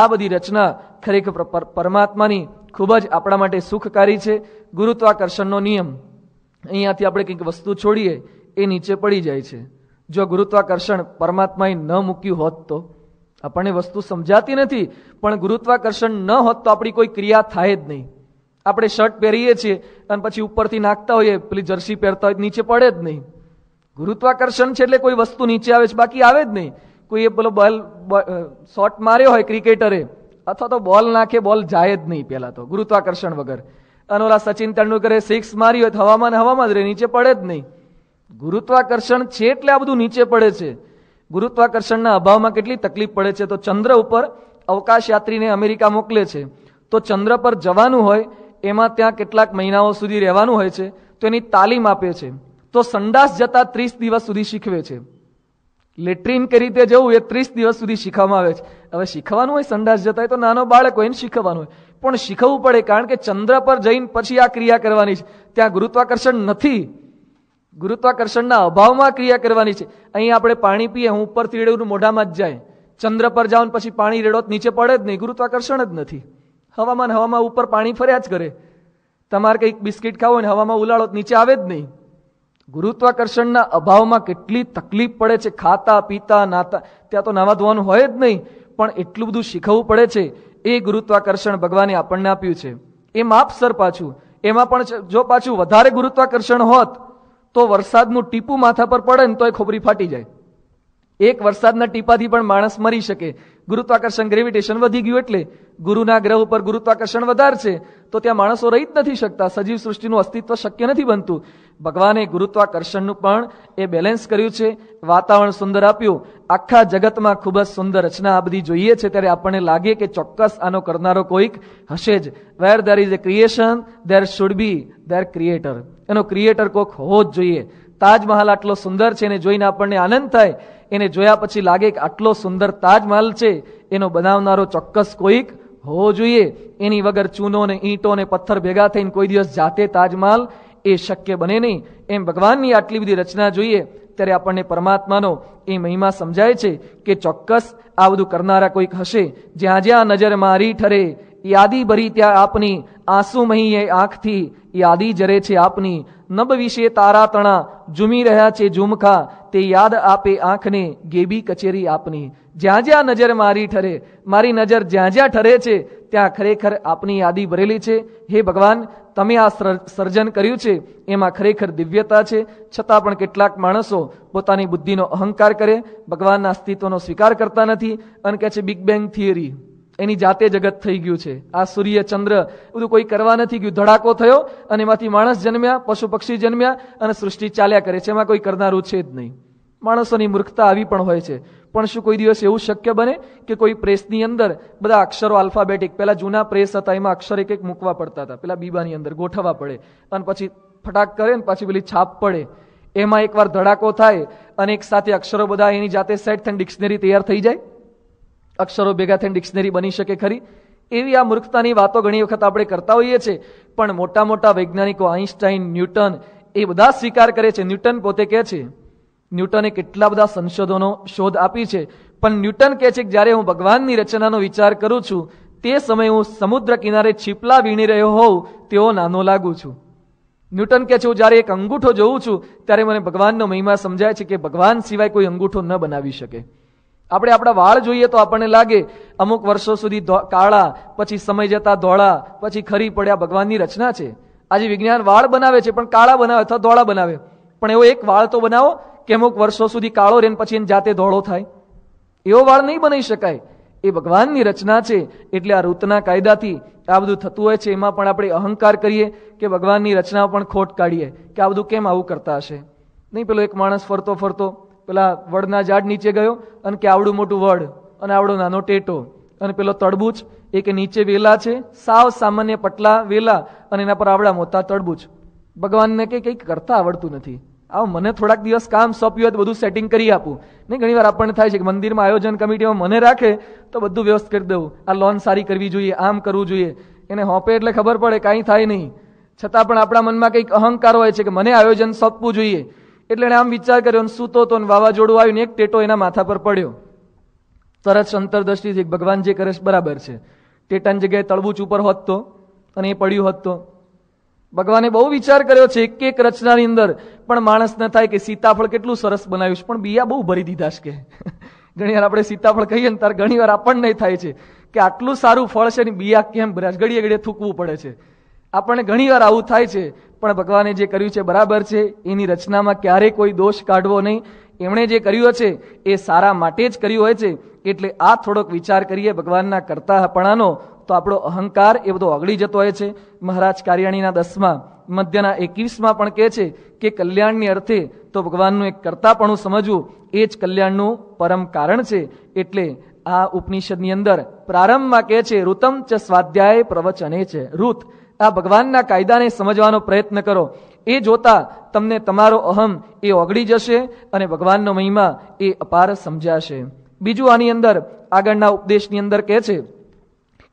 આ બધી રચના ખરેખર પરમાત્માની ખૂબ જ આપણા માટે સુખકારી છે ગુરુત્વાકર્ષણનો નિયમ અહીંયાથી આપણે કંઈક વસ્તુ છોડીએ એ નીચે પડી જાય છે જો ગુરુત્વાકર્ષણ પરમાત્માએ ન મૂક્યું હોત તો આપણને વસ્તુ સમજાતી નથી પણ ગુરુત્વાકર્ષણ ન હોત તો આપણી કોઈ ક્રિયા થાય જ નહીં આપણે શર્ટ પહેરીએ છીએ અને પછી ઉપરથી નાખતા હોઈએ પેલી જર્સી પહેરતા હોય નીચે પડે જ નહીં ગુરુત્વાકર્ષણ છે એટલે કોઈ વસ્તુ નીચે આવે છે બાકી આવે જ નહીં કોઈ એ પેલો બોલ શોટ માર્યો હોય ક્રિકેટરે અથવા તો બોલ નાખે બોલ જાય જ નહીં પહેલાં તો ગુરુત્વાકર્ષણ વગર અને ઓલા સચિન તેંડુલકરે સિક્સ મારી હોય તો હવામાન હવામાં જ રહે નીચે પડે જ નહીં ગુરુત્વાકર્ષણ છે એટલે આ બધું નીચે પડે છે ગુરુત્વાકર્ષણના અભાવમાં કેટલી તકલીફ પડે છે તો ચંદ્ર ઉપર અવકાશ યાત્રીને અમેરિકા મોકલે છે તો ચંદ્ર પર જવાનું હોય એમાં ત્યાં કેટલાક મહિનાઓ સુધી રહેવાનું હોય છે તો એની તાલીમ આપે છે તો સંડાસ જતા ત્રીસ દિવસ સુધી શીખવે છે લેટ્રિન કઈ રીતે જવું એ ત્રીસ દિવસ સુધી શીખવામાં આવે છે હવે શીખવાનું હોય સંડાસ જતા હોય તો નાનો બાળક હોય એને શીખવાનું હોય પણ શીખવવું પડે કારણ કે ચંદ્ર પર જઈને પછી આ ક્રિયા કરવાની છે ત્યાં ગુરુત્વાકર્ષણ નથી ગુરુત્વાકર્ષણના અભાવમાં ક્રિયા કરવાની છે અહીં આપણે પાણી પીએ હું ઉપરથી રેડું મોઢામાં જ જાય ચંદ્ર પર જાઉં પછી પાણી રેડો નીચે પડે જ નહીં ગુરુત્વાકર્ષણ જ નથી હવામાન હવામાં ઉપર પાણી ફર્યા જ કરે તમારે કંઈક બિસ્કિટ ખાવ અને હવામાં ઉલાળો નીચે આવે જ નહીં ગુરુત્વાકર્ષણના અભાવમાં કેટલી તકલીફ પડે છે ખાતા પીતા નાતા ત્યાં તો નાવા ધોવાનું હોય જ નહીં પણ એટલું બધું શીખવવું પડે છે એ ગુરુત્વાકર્ષણ ભગવાને આપણને આપ્યું છે એ માપસર પાછું એમાં પણ જો પાછું વધારે ગુરુત્વાકર્ષણ હોત તો વરસાદનું ટીપું માથા પર પડે ને તો એ ખોપરી ફાટી જાય એક વરસાદના ટીપાથી પણ માણસ મરી શકે ગુરુત્વાકર્ષણ ગ્રેવિટેશન વધી ગયું એટલે ગુરુના ગ્રહ ઉપર ગુરુત્વાકર્ષણ વધારે છે તો ત્યાં માણસો રહી જ નથી શકતા સજીવ સૃષ્ટિનું અસ્તિત્વ શક્ય નથી બનતું ભગવાને ગુરુત્વાકર્ષણનું પણ એ બેલેન્સ કર્યું છે વાતાવરણ સુંદર આપ્યું આખા જગતમાં ખૂબ જ સુંદર રચના આ બધી જોઈએ છે ત્યારે આપણને લાગે કે ચોક્કસ આનો કરનારો કોઈક હશે જ where there is a creation there should be there creator એનો ક્રિએટર કોઈક હોવો જ જોઈએ તાજમહાલ આટલો સુંદર છે એને જોઈને આપણને આનંદ થાય એને જોયા પછી લાગે કે આટલો સુંદર તાજમહલ છે એનો બનાવનારો ચોક્કસ કોઈક હોવો જોઈએ એની વગર ચૂનો ને ઈંટો ને પથ્થર ભેગા થઈને કોઈ દિવસ જાતે તાજમહલ એ શક્ય બને નહીં એમ ભગવાનની આટલી બધી રચના જોઈએ ત્યારે આપણને પરમાત્માનો એ મહિમા સમજાય છે કે ચોક્કસ આ બધું કરનારા કોઈક હશે જ્યાં જ્યાં નજર મારી ઠરે યાદી ભરી ત્યાં આપની આંસુમહી એ આંખથી યાદી જરે છે આપની નબ વિશે તારા તણા ઝૂમી રહ્યા છે ઝુમખા તે યાદ આપે આંખને ગેબી કચેરી આપની જ્યાં જ્યાં નજર મારી ઠરે મારી નજર જ્યાં જ્યાં ઠરે છે ત્યાં ખરેખર આપની યાદી ભરેલી છે હે ભગવાન તમે આ સર્જન કર્યું છે એમાં ખરેખર દિવ્યતા છે છતાં પણ કેટલાક માણસો પોતાની બુદ્ધિનો અહંકાર કરે ભગવાનના અસ્તિત્વનો સ્વીકાર કરતા નથી અને કહે છે બિગ બેંગ થિયરી એની જાતે જગત થઈ ગયું છે આ સૂર્ય ચંદ્ર બધું કોઈ કરવા નથી ગયું ધડાકો થયો અને એમાંથી માણસ જન્મ્યા પશુ પક્ષી જન્મ્યા અને સૃષ્ટિ ચાલ્યા કરે છે એમાં કોઈ કરનારું છે જ નહીં માણસોની મૂર્ખતા આવી પણ હોય છે પણ શું કોઈ દિવસ એવું શક્ય બને કે કોઈ પ્રેસની અંદર બધા અક્ષરો આલ્ફાબેટિક પહેલાં જૂના પ્રેસ હતા એમાં અક્ષર એક એક મૂકવા પડતા હતા પેલા બીબાની અંદર ગોઠવવા પડે અને પછી ફટાક કરે ને પછી પેલી છાપ પડે એમાં એકવાર ધડાકો થાય અને એક સાથે અક્ષરો બધા એની જાતે સેટ થઈને ડિક્શનરી તૈયાર થઈ જાય અક્ષરો ભેગા થઈને ડિક્શનરી બની શકે ખરી એવી આ મૂર્ખતાની વાતો ઘણી વખત આપણે કરતા હોઈએ છીએ પણ મોટા મોટા વૈજ્ઞાનિકો આઈન્સ્ટાઈન ન્યૂટન એ બધા સ્વીકાર કરે છે ન્યૂટન પોતે કહે છે ન્યૂટને કેટલા બધા સંશોધનો શોધ આપી છે પણ ન્યૂટન કહે છે કે જ્યારે હું ભગવાનની રચનાનો વિચાર કરું છું તે સમયે હું સમુદ્ર કિનારે છીપલા વીણી રહ્યો હોઉં તેવો નાનો લાગું છું ન્યૂટન કહે છે હું જ્યારે એક અંગૂઠો જોઉં છું ત્યારે મને ભગવાનનો મહિમા સમજાય છે કે ભગવાન સિવાય કોઈ અંગૂઠો ન બનાવી શકે આપણે આપણા વાળ જોઈએ તો આપણને લાગે અમુક વર્ષો સુધી કાળા પછી સમય જતા ધોળા પછી ખરી પડ્યા ભગવાનની રચના છે આજે વિજ્ઞાન વાળ બનાવે છે પણ કાળા બનાવે અથવા ધોળા બનાવે પણ એવો એક વાળ તો બનાવો કે અમુક વર્ષો સુધી કાળો રહે પછી એને જાતે ધોળો થાય એવો વાળ નહીં બનાવી શકાય એ ભગવાનની રચના છે એટલે આ ઋતુના કાયદાથી આ બધું થતું હોય છે એમાં પણ આપણે અહંકાર કરીએ કે ભગવાનની રચનાઓ પણ ખોટ કાઢીએ કે આ બધું કેમ આવું કરતા હશે નહીં પેલો એક માણસ ફરતો ફરતો પેલા વડના ઝાડ નીચે ગયો અને કે આવડું મોટું વડ અને આવડો નાનો ટેટો અને પેલો તડબૂચ એ કે નીચે વેલા છે સાવ સામાન્ય પટલા વેલા અને એના પર આવડા મોટા તડબૂચ ભગવાનને કે કંઈક કરતા આવડતું નથી આવ મને થોડાક દિવસ કામ સોંપ્યું હોય તો બધું સેટિંગ કરી આપું નહીં ઘણીવાર આપણને થાય છે કે મંદિરમાં આયોજન કમિટીમાં મને રાખે તો બધું વ્યવસ્થિત કરી દઉં આ લોન સારી કરવી જોઈએ આમ કરવું જોઈએ એને હોંપે એટલે ખબર પડે કાંઈ થાય નહીં છતાં પણ આપણા મનમાં કંઈક અહંકાર હોય છે કે મને આયોજન સોંપવું જોઈએ એટલે એણે આમ વિચાર કર્યો અને સૂતો તો અને વાવાઝોડું આવ્યું ને એક ટેટો એના માથા પર પડ્યો તરત અંતર દ્રષ્ટિથી ભગવાન જે કરે છે બરાબર છે ટેટાની જગ્યાએ તળબૂચ ઉપર હોત તો અને એ પડ્યું હોત તો ભગવાને બહુ વિચાર કર્યો છે એક એક રચનાની અંદર પણ માણસ ન થાય કે સીતાફળ કેટલું સરસ બનાવ્યું છે પણ બીયા બહુ ભરી દીધા છે કે [laughs] ઘણીવાર આપણે સીતાફળ કહીએ ને ત્યારે ઘણીવાર આપણને થાય છે કે આટલું સારું ફળ છે ને બીયા કેમ ભર્યા ઘડીએ ઘડીએ થૂકવું પડે છે આપણને ઘણીવાર આવું થાય છે પણ ભગવાને જે કર્યું છે બરાબર છે એની રચનામાં ક્યારે કોઈ દોષ કાઢવો નહીં એમણે જે કર્યું છે એ સારા માટે જ કર્યું હોય છે એટલે આ થોડોક વિચાર કરીએ ભગવાનના હપણાનો તો આપણો અહંકાર એ બધો અગળી જતો હોય છે મહારાજ કારિયાણીના દસમાં મધ્યના એકવીસમાં પણ કહે છે કે કલ્યાણની અર્થે તો ભગવાનનું એક કરતાપણું સમજવું એ જ કલ્યાણનું પરમ કારણ છે એટલે આ ઉપનિષદની અંદર પ્રારંભમાં કહે છે ઋતમ ચ સ્વાધ્યાય પ્રવચને છે ઋત આ ભગવાનના કાયદાને સમજવાનો પ્રયત્ન કરો એ જોતા તમને તમારો અહમ એ ઓગળી જશે અને ભગવાનનો મહિમા એ અપાર સમજાશે બીજું આની અંદર આગળના ઉપદેશની અંદર કહે છે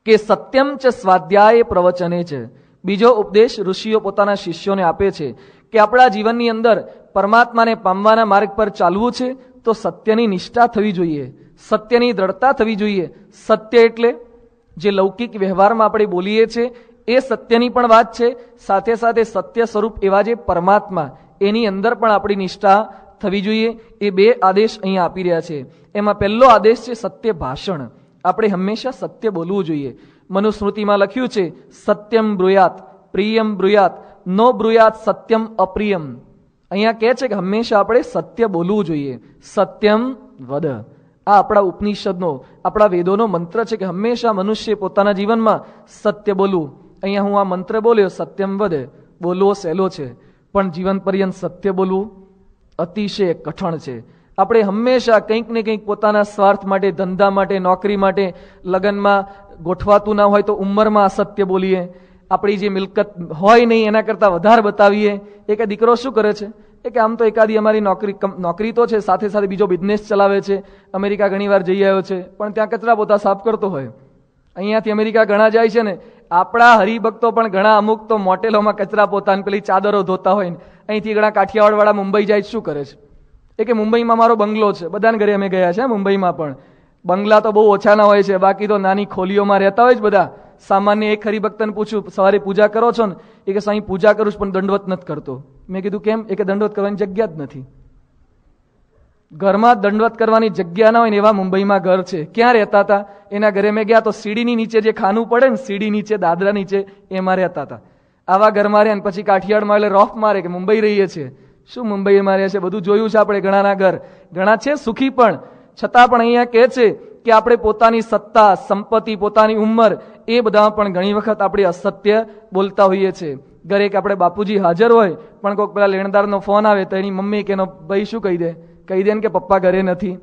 કે સત્યમ ચ સ્વાધ્યાય પ્રવચને છે બીજો ઉપદેશ ઋષિઓ પોતાના શિષ્યોને આપે છે કે આપણા જીવનની અંદર પરમાત્માને પામવાના માર્ગ પર ચાલવું છે તો સત્યની નિષ્ઠા થવી જોઈએ સત્યની દ્રઢતા થવી જોઈએ સત્ય એટલે જે લૌકિક વ્યવહારમાં આપણે બોલીએ છીએ એ સત્યની પણ વાત છે સાથે સાથે સત્ય સ્વરૂપ એવા જે પરમાત્મા એની અંદર પણ આપણી નિષ્ઠા થવી જોઈએ એ બે આદેશ અહીં આપી રહ્યા છે એમાં પહેલો આદેશ છે સત્ય ભાષણ આપણે હંમેશા સત્ય બોલવું જોઈએ મનુસ્મૃતિમાં લખ્યું છે સત્યમ બ્રુયાત પ્રિયમ બ્રુયાત નો બ્રુયાત સત્યમ અપ્રિયમ અહીંયા કહે છે કે હંમેશા આપણે સત્ય બોલવું જોઈએ સત્યમ વદ આ આપણા ઉપનિષદનો આપણા વેદોનો મંત્ર છે કે હંમેશા મનુષ્ય પોતાના જીવનમાં સત્ય બોલવું અહીંયા હું આ મંત્ર બોલ્યો સત્યમ વધે બોલવો સહેલો છે પણ જીવન પર્યંત સત્ય બોલવું અતિશય કઠણ છે આપણે હંમેશા કંઈક ને કંઈક પોતાના સ્વાર્થ માટે ધંધા માટે નોકરી માટે લગ્નમાં ગોઠવાતું ના હોય તો ઉંમરમાં અસત્ય બોલીએ આપણી જે મિલકત હોય નહીં એના કરતાં વધારે બતાવીએ એક દીકરો શું કરે છે એ કે આમ તો એકાદી અમારી નોકરી નોકરી તો છે સાથે સાથે બીજો બિઝનેસ ચલાવે છે અમેરિકા ઘણી વાર જઈ આવ્યો છે પણ ત્યાં કચરા પોતા સાફ કરતો હોય અહીંયાથી અમેરિકા ઘણા જાય છે ને આપણા હરિભક્તો પણ ઘણા અમુક તો મોટેલોમાં કચરા પોતાની પેલી ચાદરો ધોતા હોય ને અહીંથી ઘણા કાઠિયાવાડવાળા મુંબઈ જાય શું કરે છે એ કે મુંબઈમાં મારો બંગલો છે બધાને ઘરે અમે ગયા છે મુંબઈમાં પણ બંગલા તો બહુ ઓછાના હોય છે બાકી તો નાની ખોલીઓમાં રહેતા હોય છે બધા સામાન્ય એક હરિભક્તને પૂછ્યું સવારે પૂજા કરો છો ને એ કે સાંઈ પૂજા કરું છું પણ દંડવત નથી કરતો મેં કીધું કેમ એ કે દંડવત કરવાની જગ્યા જ નથી ઘરમાં દંડવત કરવાની જગ્યા ના હોય ને એવા મુંબઈમાં ઘર છે ક્યાં રહેતા હતા એના ઘરે મેં ગયા તો સીડીની નીચે જે ખાનું પડે ને સીડી નીચે દાદરા નીચે એમાં રહેતા હતા આવા ઘરમાં રહે પછી કાઠિયાવાડમાં એટલે રોફ મારે કે મુંબઈ રહીએ છીએ શું મુંબઈમાં રહે છે બધું જોયું છે આપણે ઘણાના ઘર ઘણા છે સુખી પણ છતાં પણ અહીંયા કહે છે કે આપણે પોતાની સત્તા સંપત્તિ પોતાની ઉંમર એ બધા પણ ઘણી વખત આપણે અસત્ય બોલતા હોઈએ છીએ ઘરે કે આપણે બાપુજી હાજર હોય પણ કોઈક પેલા લેણદારનો ફોન આવે તો એની મમ્મી કે એનો ભાઈ શું કહી દે કહી દે કે પપ્પા ઘરે નથી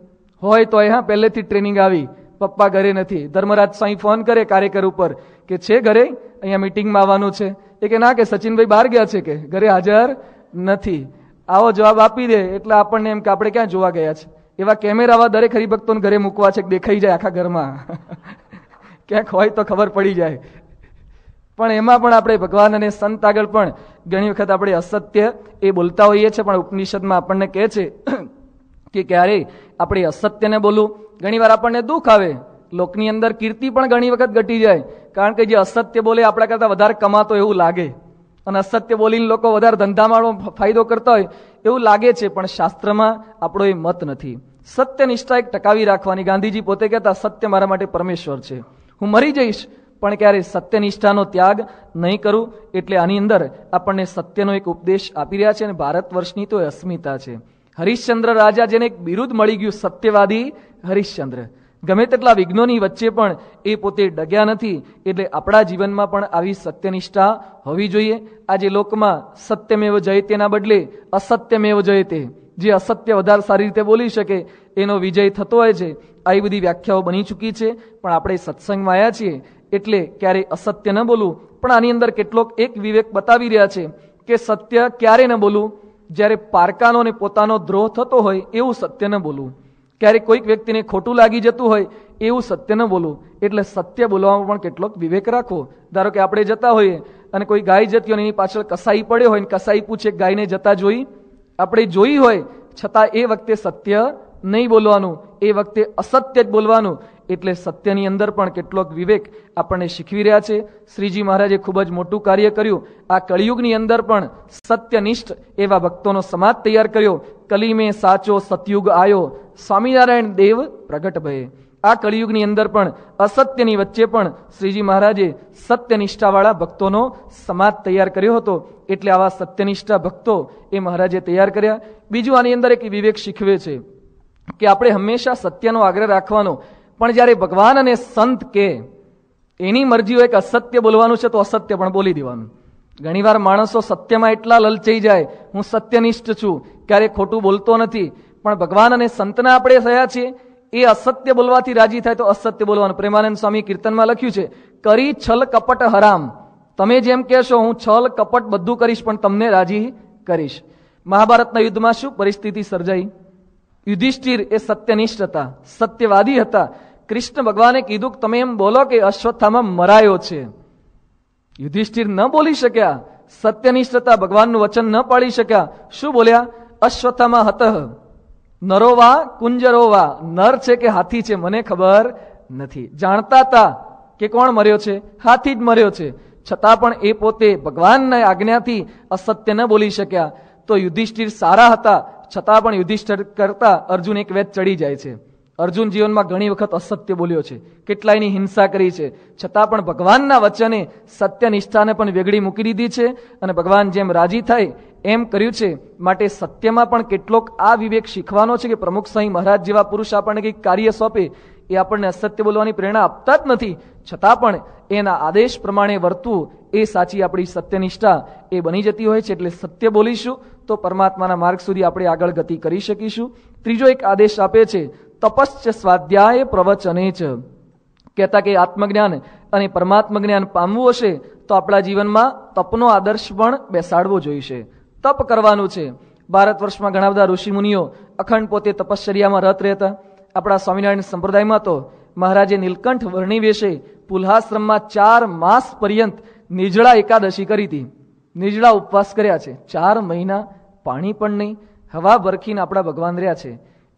હોય તો એ હા પહેલેથી ટ્રેનિંગ આવી પપ્પા ઘરે નથી ધર્મરાજ સાંઈ ફોન કરે કાર્યકર ઉપર કે છે ઘરે અહીંયા મિટિંગમાં આવવાનું છે એ કે ના કે સચિનભાઈ બહાર ગયા છે કે ઘરે હાજર નથી આવો જવાબ આપી દે એટલે આપણને એમ કે આપણે ક્યાં જોવા ગયા છે એવા કેમેરાવા દરેક હરિભક્તોને ઘરે મૂકવા છે દેખાઈ જાય આખા ઘરમાં [laughs] ક્યાંક હોય તો ખબર પડી જાય પણ એમાં પણ આપણે ભગવાન અને સંત આગળ પણ ઘણી વખત આપણે અસત્ય એ બોલતા હોઈએ છીએ પણ ઉપનિષદમાં આપણને કહે છે કે ક્યારે આપણે અસત્યને બોલવું ઘણીવાર આપણને દુઃખ આવે લોકની અંદર કીર્તિ પણ ઘણી વખત ઘટી જાય કારણ કે જે અસત્ય બોલે આપણા કરતાં વધારે કમાતો એવું લાગે અને અસત્ય બોલીને લોકો વધારે ધંધામાં ફાયદો કરતા હોય એવું લાગે છે પણ શાસ્ત્રમાં આપણો એ મત નથી સત્યનિષ્ઠા એક ટકાવી રાખવાની ગાંધીજી પોતે કહેતા સત્ય મારા માટે પરમેશ્વર છે હું મરી જઈશ પણ ક્યારેય સત્યનિષ્ઠાનો ત્યાગ નહીં કરું એટલે આની અંદર આપણને સત્યનો એક ઉપદેશ આપી રહ્યા છે અને ભારત વર્ષની તો અસ્મિતા છે હરિશ્ચંદ્ર રાજા જેને એક બિરુદ મળી ગયું સત્યવાદી હરિશ્ચંદ્ર ગમે તેટલા વિઘ્નોની વચ્ચે પણ એ પોતે ડગ્યા નથી એટલે આપણા જીવનમાં પણ આવી સત્યનિષ્ઠા હોવી જોઈએ આજે લોકમાં સત્યમેવ જયતેના બદલે અસત્યમેવ જયતે જે અસત્ય વધારે સારી રીતે બોલી શકે એનો વિજય થતો હોય છે આવી બધી વ્યાખ્યાઓ બની ચૂકી છે પણ આપણે સત્સંગમાં આવ્યા છીએ એટલે ક્યારેય અસત્ય ન બોલવું પણ આની અંદર કેટલોક એક વિવેક બતાવી રહ્યા છે કે સત્ય ક્યારે ન બોલવું જ્યારે પારકાનોને પોતાનો દ્રોહ થતો હોય એવું સત્ય ન બોલવું ક્યારે કોઈક વ્યક્તિને ખોટું લાગી જતું હોય એવું સત્ય ન બોલવું એટલે સત્ય બોલવામાં પણ કેટલોક વિવેક રાખો ધારો કે આપણે જતા હોઈએ અને કોઈ ગાય જતી હોય એની પાછળ કસાઈ પડ્યો હોય ને કસાઈ પૂછે ગાયને જતા જોઈ આપણે જોઈ હોય છતાં એ વખતે સત્ય નહીં બોલવાનું એ વખતે અસત્ય જ બોલવાનું એટલે સત્યની અંદર પણ કેટલોક વિવેક આપણને શીખવી રહ્યા છે શ્રીજી મહારાજે ખૂબ જ મોટું કાર્ય કર્યું આ કળિયુગની અંદર પણ સત્યનિષ્ઠ એવા ભક્તોનો સમાજ તૈયાર કર્યો કલીમે સાચો સતયુગ આવ્યો સ્વામિનારાયણ દેવ પ્રગટ ભયે આ કળિયુગની અંદર પણ અસત્યની વચ્ચે પણ શ્રીજી મહારાજે સત્યનિષ્ઠાવાળા ભક્તોનો સમાજ તૈયાર કર્યો હતો એટલે આવા સત્યનિષ્ઠા ભક્તો એ મહારાજે તૈયાર કર્યા બીજું આની અંદર એક વિવેક શીખવે છે કે આપણે હંમેશા સત્યનો આગ્રહ રાખવાનો પણ જ્યારે ભગવાન અને સંત કે એની મરજી હોય કે અસત્ય બોલવાનું છે તો અસત્ય પણ બોલી દેવાનું ઘણીવાર માણસો સત્યમાં એટલા લલચાઈ જાય હું સત્યનિષ્ઠ છું ક્યારેય ખોટું બોલતો નથી પણ ભગવાન અને સંતના આપણે થયા છીએ એ અસત્ય બોલવાથી રાજી થાય તો અસત્ય બોલવાનું પ્રેમાનંદ સ્વામી કીર્તનમાં લખ્યું છે કરી છલ કપટ હરામ તમે જેમ કહેશો હું છલ કપટ બધું કરીશ પણ તમને રાજી કરીશ મહાભારતના યુદ્ધમાં શું પરિસ્થિતિ સર્જાઈ યુધિષ્ઠિર એ સત્યનિષ્ઠ હતા સત્યવાદી હતા કૃષ્ણ ભગવાને કીધું કે તમે એમ બોલો કે અશ્વત્થામાં મરાયો છે યુધિષ્ઠિર ન બોલી શક્યા સત્યનિષ્ઠ હતા ભગવાનનું વચન ન પાડી શક્યા શું બોલ્યા અશ્વત્થામાં હત નરોવા કુંજરોવા નર છે કે હાથી છે મને ખબર નથી જાણતા હતા કે કોણ મર્યો છે હાથી જ મર્યો છે છતાં પણ એ પોતે ભગવાનના આજ્ઞાથી અસત્ય ન બોલી શક્યા તો યુધિષ્ઠિર સારા હતા છતાં પણ યુધિષ્ઠર કરતા અર્જુન એક વેદ ચડી જાય છે અર્જુન જીવનમાં ઘણી વખત અસત્ય બોલ્યો છે કેટલાયની હિંસા કરી છે છતાં પણ ભગવાનના વચને સત્ય નિષ્ઠાને પણ વેગળી મૂકી દીધી છે અને ભગવાન જેમ રાજી થાય એમ કર્યું છે માટે સત્યમાં પણ કેટલોક આ વિવેક શીખવાનો છે કે પ્રમુખ સાંઈ મહારાજ જેવા પુરુષ આપણને કંઈક કાર્ય સોંપે એ આપણને અસત્ય બોલવાની પ્રેરણા આપતા જ નથી છતાં પણ એના આદેશ પ્રમાણે વર્તવું એ સાચી આપણી સત્યનિષ્ઠા એ બની જતી હોય છે એટલે સત્ય બોલીશું તો પરમાત્માના માર્ગ સુધી આપણે આગળ ગતિ કરી શકીશું ત્રીજો એક આદેશ આપે છે તપસ્ય સ્વાધ્યાય પ્રવચને છે કહેતા કે આત્મજ્ઞાન અને પરમાત્મ જ્ઞાન પામવું હશે તો આપણા જીવનમાં તપનો આદર્શ પણ બેસાડવો જોઈશે તપ કરવાનું છે ભારત વર્ષમાં ઘણા બધા ઋષિમુનિઓ અખંડ પોતે તપશ્ચર્યામાં રત રહેતા આપણા સ્વામિનારાયણ સંપ્રદાયમાં તો મહારાજે નીલકંઠ વર્ણિવેશે પુલ્હાશ્રમમાં ચાર માસ પર્યંત નિજળા એકાદશી કરી હતી નિજળા ઉપવાસ કર્યા છે ચાર મહિના પાણી પણ નહીં હવા બરખીને આપણા ભગવાન રહ્યા છે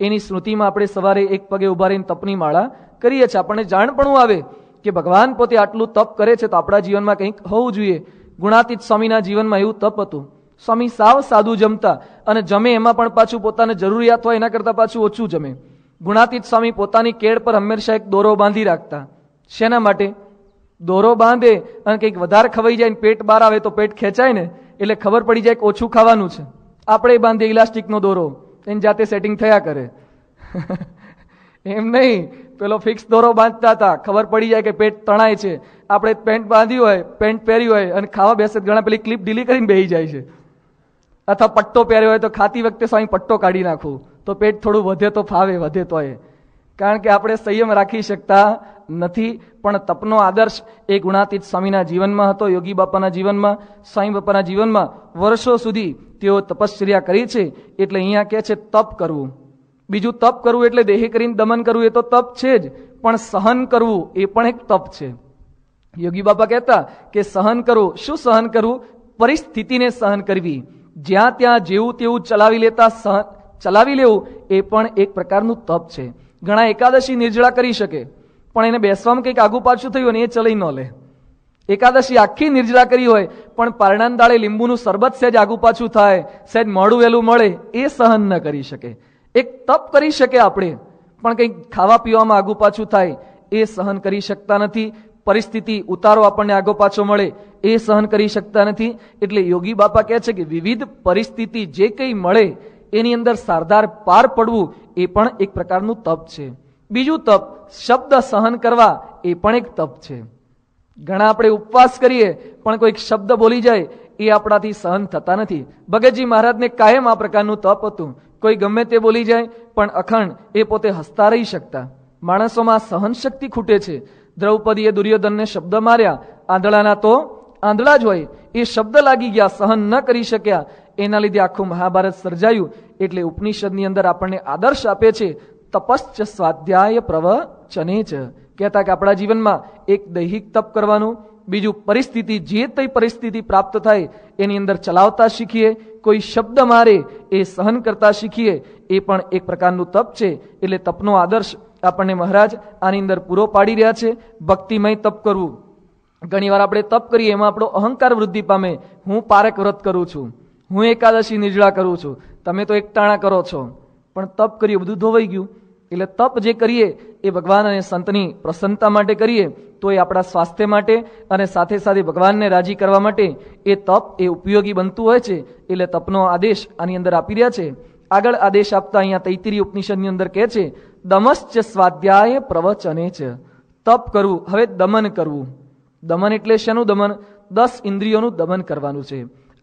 એની સ્મૃતિમાં આપણે સવારે એક પગે ઉભા રહીને તપની માળા કરીએ છીએ આપણને જાણ જાણપણું આવે કે ભગવાન પોતે આટલું તપ કરે છે તો આપણા જીવનમાં કંઈક હોવું જોઈએ ગુણાતીત સ્વામીના જીવનમાં એવું તપ હતું સ્વામી સાવ સાદું જમતા અને જમે એમાં પણ પાછું પોતાને જરૂરિયાત હોય એના કરતાં પાછું ઓછું જમે ગુણાતીત સ્વામી પોતાની કેળ પર હંમેશા એક દોરો બાંધી રાખતા શેના માટે દોરો બાંધે અને કંઈક વધારે ખવાઈ જાય ને પેટ બહાર આવે તો પેટ ખેંચાય ને એટલે ખબર પડી જાય કે ઓછું ખાવાનું છે આપણે બાંધે ઇલાસ્ટિકનો દોરો એની જાતે સેટિંગ થયા કરે [laughs] એમ નહીં પેલો ફિક્સ દોરો બાંધતા હતા ખબર પડી જાય કે પેટ તણાય છે આપણે પેન્ટ બાંધી હોય પેન્ટ પહેરી હોય અને ખાવા બેસે ઘણા પેલી ક્લિપ ઢીલી કરીને બેસી જાય છે અથવા પટ્ટો પહેર્યો હોય તો ખાતી વખતે સ્વામી પટ્ટો કાઢી નાખું તો પેટ થોડું વધે તો ફાવે વધે તો એ કારણ કે આપણે સંયમ રાખી શકતા નથી પણ તપનો આદર્શ એ ગુણાતીત સ્વામીના જીવનમાં હતો યોગી બાપાના જીવનમાં સ્વામી બાપાના જીવનમાં વર્ષો સુધી તેઓ તપશ્ચર્યા કરી છે એટલે અહીંયા કહે છે તપ કરવું બીજું તપ કરવું એટલે દેહી કરીને દમન કરવું એ તો તપ છે જ પણ સહન કરવું એ પણ એક તપ છે યોગી બાપા કહેતા કે સહન કરવું શું સહન કરવું પરિસ્થિતિને સહન કરવી જ્યાં ત્યાં જેવું તેવું ચલાવી લેતા સહન ચલાવી લેવું એ પણ એક પ્રકારનું તપ છે ઘણા એકાદશી નિર્જળા કરી શકે પણ એને બેસવામાં કંઈક આગુ પાછું થયું અને એ ચલાઈ ન લે એકાદશી આખી નિર્જળા કરી હોય પણ પારણાન દાળે લીંબુનું સરબત સહેજ આગુ પાછું થાય સહેજ મળું વહેલું મળે એ સહન ન કરી શકે એક તપ કરી શકે આપણે પણ કંઈક ખાવા પીવામાં આગુ પાછું થાય એ સહન કરી શકતા નથી પરિસ્થિતિ ઉતારો આપણને આગો પાછો મળે એ સહન કરી શકતા નથી એટલે યોગી બાપા કહે છે કે વિવિધ પરિસ્થિતિ જે કંઈ મળે એની અંદર સારદાર પાર પડવું એ પણ એક પ્રકારનું તપ છે બીજું તપ શબ્દ સહન કરવા એ પણ એક તપ છે ઘણા આપણે ઉપવાસ કરીએ પણ કોઈક શબ્દ બોલી જાય એ આપણાથી સહન થતા નથી ભગતજી મહારાજને કાયમ આ પ્રકારનું તપ હતું કોઈ ગમે તે બોલી જાય પણ અખંડ એ પોતે હસતા રહી શકતા માણસોમાં સહન શક્તિ ખૂટે છે દ્રૌપદીએ દુર્યોધનને શબ્દ માર્યા આંધળાના તો આંધળા જ હોય એ શબ્દ લાગી ગયા સહન ન કરી શક્યા એના લીધે આખું મહાભારત સર્જાયું એટલે ઉપનિષદની અંદર આપણને આદર્શ આપે છે તપશ્ચ સ્વાધ્યાય પ્રવચને જ કહેતા કે આપણા જીવનમાં એક દૈહિક તપ કરવાનું બીજું પરિસ્થિતિ જે તે પરિસ્થિતિ પ્રાપ્ત થાય એની અંદર ચલાવતા શીખીએ કોઈ શબ્દ મારે એ સહન કરતા શીખીએ એ પણ એક પ્રકારનું તપ છે એટલે તપનો આદર્શ આપણને મહારાજ આની અંદર પૂરો પાડી રહ્યા છે ભક્તિમય તપ કરવું ઘણીવાર આપણે તપ કરીએ એમાં આપણો અહંકાર વૃદ્ધિ પામે હું પારક વ્રત કરું છું હું એકાદશી નિજળા કરું છું તમે તો એકટાણા કરો છો પણ તપ કરીએ બધું ધોવાઈ ગયું એટલે તપ જે કરીએ એ ભગવાન અને સંતની પ્રસન્નતા માટે કરીએ તો એ આપણા સ્વાસ્થ્ય માટે અને સાથે સાથે ભગવાનને રાજી કરવા માટે એ તપ એ ઉપયોગી બનતું હોય છે એટલે તપનો આદેશ આની અંદર આપી રહ્યા છે આગળ આદેશ આપતા અહીંયા તૈતિરી ઉપનિષદની અંદર કહે છે દમશ્ચ સ્વાધ્યાય પ્રવચને ચ તપ કરવું હવે દમન કરવું દમન એટલે શેનું દમન દસ ઇન્દ્રિયોનું દમન કરવાનું છે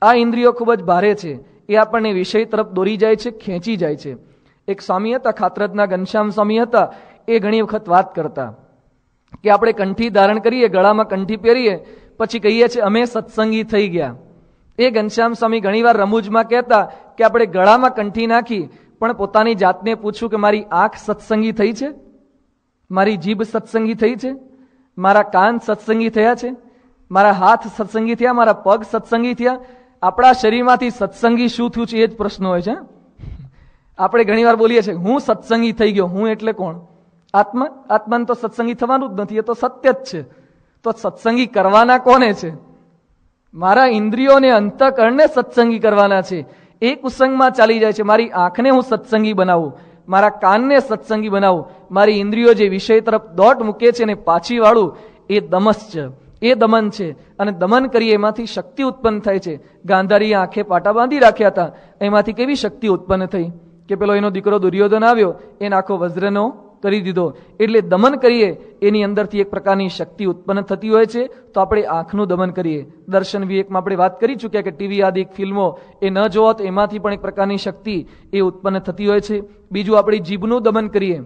આ ઇન્દ્રિયો ખૂબ જ ભારે છે એ આપણને વિષય તરફ દોરી જાય છે ખેંચી જાય છે એક સ્વામી હતા ખાતરતના ઘનશ્યામ સ્વામી હતા એ ઘણી વખત વાત કરતા કે આપણે કંઠી ધારણ કરીએ ગળામાં કંઠી પહેરીએ પછી કહીએ છીએ અમે સત્સંગી થઈ ગયા એ ઘનશ્યામ સ્વામી ઘણીવાર રમૂજમાં કહેતા કે આપણે ગળામાં કંઠી નાખી પણ પોતાની જાતને પૂછ્યું કે મારી આંખ સત્સંગી થઈ છે મારી જીભ સત્સંગી થઈ છે મારા કાન સત્સંગી થયા છે મારા હાથ સત્સંગી થયા મારા પગ સત્સંગી થયા આપણા શરીરમાંથી સત્સંગી શું થયું છે એ જ પ્રશ્ન હોય છે આપણે ઘણીવાર બોલીએ છીએ હું સત્સંગી થઈ ગયો હું એટલે કોણ આત્મા આત્માને તો સત્સંગી થવાનું જ નથી એ તો સત્ય જ છે તો સત્સંગી કરવાના કોને છે મારા ઇન્દ્રિયોને અંતકરણને સત્સંગી કરવાના છે એ કુસંગમાં ચાલી જાય છે મારી આંખને હું સત્સંગી બનાવું મારા કાનને સત્સંગી બનાવું મારી ઇન્દ્રિયો જે વિષય તરફ દોટ મૂકે છે ને પાછી વાળું એ દમસ છે એ દમન છે અને દમન કરીએ એમાંથી શક્તિ ઉત્પન્ન થાય છે ગાંધારીએ આંખે પાટા બાંધી રાખ્યા હતા એમાંથી કેવી શક્તિ ઉત્પન્ન થઈ કે પેલો એનો દીકરો દુર્યોધન આવ્યો એને આખો વજ્રનો કરી દીધો એટલે દમન કરીએ એની અંદરથી એક પ્રકારની શક્તિ ઉત્પન્ન થતી હોય છે તો આપણે આંખનું દમન કરીએ દર્શન વિવેકમાં આપણે વાત કરી ચૂક્યા કે ટીવી આદિ ફિલ્મો એ ન જોવા તો એમાંથી પણ એક પ્રકારની શક્તિ એ ઉત્પન્ન થતી હોય છે બીજું આપણી જીભનું દમન કરીએ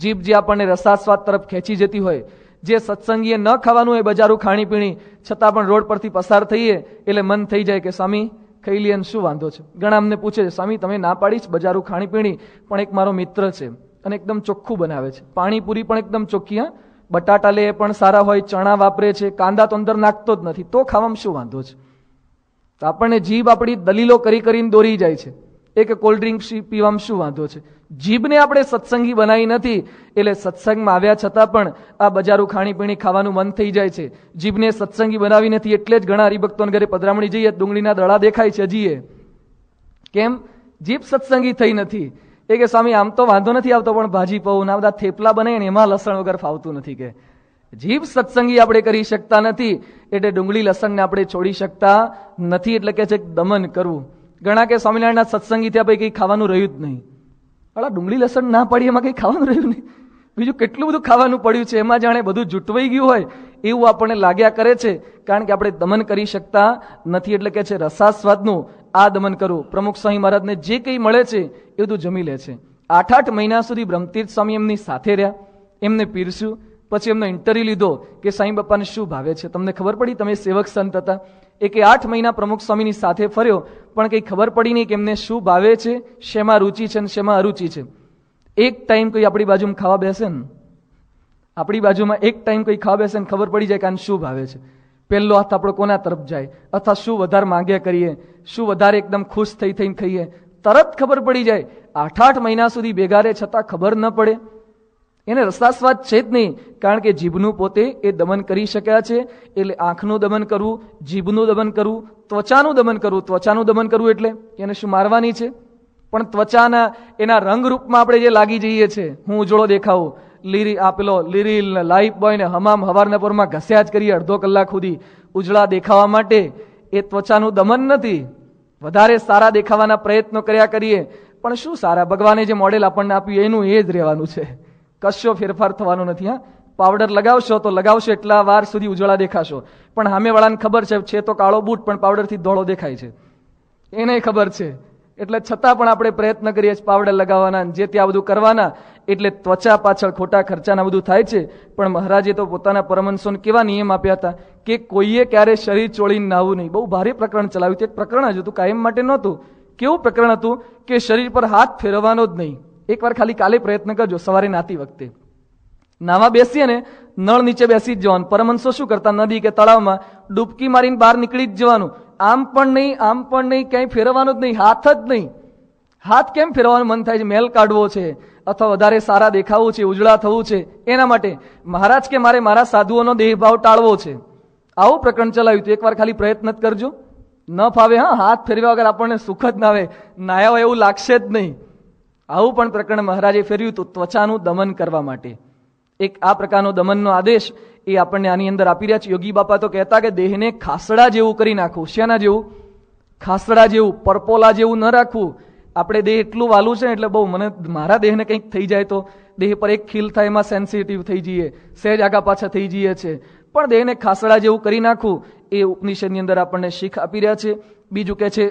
જીભ જે આપણને રસાસ્વાદ તરફ ખેંચી જતી હોય જે સત્સંગીએ ન ખાવાનું એ બજારું ખાણીપીણી છતાં પણ રોડ પરથી પસાર થઈએ એટલે મન થઈ જાય કે સ્વામી ખાઈ લઈએ શું વાંધો છે ઘણા અમને પૂછે છે સ્વામી તમે ના પાડીશ બજારું ખાણીપીણી પણ એક મારો મિત્ર છે અને એકદમ ચોખ્ખું બનાવે છે પાણીપુરી પણ એકદમ ચોખ્ખી હા બટાટા લે પણ સારા હોય ચણા વાપરે છે કાંદા તો અંદર નાખતો જ નથી તો ખાવામાં શું વાંધો છે તો આપણને જીભ આપણી દલીલો કરી કરીને દોરી જાય છે એક કોલ્ડ ડ્રિંક પીવામાં શું વાંધો છે જીભને આપણે સત્સંગી બનાવી નથી એટલે સત્સંગમાં આવ્યા છતાં પણ આ બજારું ખાણીપીણી ખાવાનું મન થઈ જાય છે જીભને સત્સંગી બનાવી નથી એટલે જ ઘણા હરિભક્તોને ઘરે પધરામણી જઈએ ડુંગળીના દળા દેખાય છે હજીએ કેમ જીભ સત્સંગી થઈ નથી એ કે સ્વામી આમ તો વાંધો નથી આવતો પણ ભાજી પૌ ના બધા થેપલા બને ને એમાં લસણ વગર ફાવતું નથી કે જીભ સત્સંગી આપણે કરી શકતા નથી એટલે ડુંગળી લસણને આપણે છોડી શકતા નથી એટલે કે છે દમન કરવું ઘણા કે સ્વામિનારાયણના સત્સંગી ત્યાં પછી કંઈ ખાવાનું રહ્યું જ નહીં અલા ડુંગળી લસણ ના પડી એમાં કંઈ ખાવાનું રહ્યું નહીં બીજું કેટલું બધું ખાવાનું પડ્યું છે એમાં જાણે બધું જૂટવાઈ ગયું હોય એવું આપણને લાગ્યા કરે છે કારણ કે આપણે દમન કરી શકતા નથી એટલે કે છે રસાસ્વાદનું આ દમન કરવું પ્રમુખ સ્વામી મહારાજને જે કંઈ મળે છે એ બધું જમી લે છે આઠ આઠ મહિના સુધી બ્રહ્મતીર્થ સ્વામી એમની સાથે રહ્યા એમને પીરસ્યું પછી એમનો ઇન્ટરવ્યૂ લીધો કે સાંઈ બાપાને શું ભાવે છે તમને ખબર પડી તમે સેવક સંત હતા એ આઠ મહિના પ્રમુખ સ્વામીની સાથે ફર્યો પણ કંઈ ખબર પડી નહીં કે એમને શું ભાવે છે શેમાં રુચિ છે ને શેમાં અરુચિ છે એક ટાઈમ કોઈ આપણી બાજુમાં ખાવા બેસે ને આપણી બાજુમાં એક ટાઈમ કોઈ ખાવા બેસે ને ખબર પડી જાય કે આને શું ભાવે છે પહેલો હાથ આપણો કોના તરફ જાય અથવા શું વધારે માંગ્યા કરીએ શું વધારે એકદમ ખુશ થઈ થઈને ખાઈએ તરત ખબર પડી જાય આઠ આઠ મહિના સુધી ભેગા રહે છતાં ખબર ન પડે એને રસાસ્વાદ છે જ નહીં કારણ કે જીભનું પોતે એ દમન કરી શક્યા છે એટલે આંખનું દમન કરવું જીભનું દમન કરવું ત્વચાનું દમન કરવું ત્વચાનું દમન કરવું એટલે એને શું મારવાની છે પણ ત્વચાના એના રંગરૂપમાં આપણે જે લાગી જઈએ છીએ હું ઉજળો દેખાવું લીરી આપેલો લીરીલ લાઈફ બોય હમામ હવારના પરમાં ઘસ્યા જ કરીએ અડધો કલાક સુધી ઉજળા દેખાવા માટે એ ત્વચાનું દમન નથી વધારે સારા દેખાવાના પ્રયત્નો કર્યા કરીએ પણ શું સારા ભગવાને જે મોડેલ આપણને આપ્યું એનું એ જ રહેવાનું છે કશો ફેરફાર થવાનો નથી હા પાવડર લગાવશો તો લગાવશો એટલા વાર સુધી ઉજળા દેખાશો પણ સામેવાળાને ખબર છે છે તો કાળો બૂટ પણ પાવડરથી ધોળો દેખાય છે એને ખબર છે એટલે છતાં પણ આપણે પ્રયત્ન કરીએ છીએ પાવડર લગાવવાના જે ત્યાં બધું કરવાના એટલે ત્વચા પાછળ ખોટા ખર્ચાના બધું થાય છે પણ મહારાજે તો પોતાના પરમહંસોને કેવા નિયમ આપ્યા હતા કે કોઈએ ક્યારે શરીર ચોળીને નાવું નહીં બહુ ભારે પ્રકરણ ચલાવ્યું તે એક પ્રકરણ જ હતું કાયમ માટે નહોતું કેવું પ્રકરણ હતું કે શરીર પર હાથ ફેરવવાનો જ નહીં એકવાર ખાલી કાલે પ્રયત્ન કરજો સવારે નાતી વખતે નાવા બેસીએ ને નળ નીચે બેસી જ જવાનું પરમંશો શું કરતા નદી કે તળાવમાં ડૂબકી મારીને બહાર નીકળી જ જવાનું આમ પણ નહીં આમ પણ નહીં ક્યાંય ફેરવવાનું જ નહીં હાથ જ નહીં હાથ કેમ ફેરવાનું મન થાય છે મેલ કાઢવો છે અથવા વધારે સારા દેખાવું છે ઉજળા થવું છે એના માટે મહારાજ કે મારે મારા સાધુઓનો દેહભાવ ટાળવો છે આવું પ્રકરણ ચલાવ્યું તું એકવાર ખાલી પ્રયત્ન જ કરજો ન ફાવે હા હાથ ફેરવ્યા વગર આપણને સુખ જ ના આવે નાયા એવું લાગશે જ નહીં આવું પણ પ્રકરણ મહારાજે ફેર્યું હતું ત્વચાનું દમન કરવા માટે એક આ પ્રકારનો દમનનો આદેશ એ આપણને આની અંદર આપી રહ્યા છે યોગી બાપા તો કહેતા કે દેહને ખાસડા જેવું કરી નાખવું શેના જેવું ખાસડા જેવું પરપોલા જેવું ન રાખવું આપણે દેહ એટલું વાલું છે એટલે બહુ મને મારા દેહને કંઈક થઈ જાય તો દેહ પર એક ખીલ થાય એમાં સેન્સિટિવ થઈ જઈએ સહેજ આગા પાછા થઈ જઈએ છે પણ દેહને ખાસડા જેવું કરી નાખવું એ ઉપનિષદની અંદર આપણને શીખ આપી રહ્યા છે બીજું કહે છે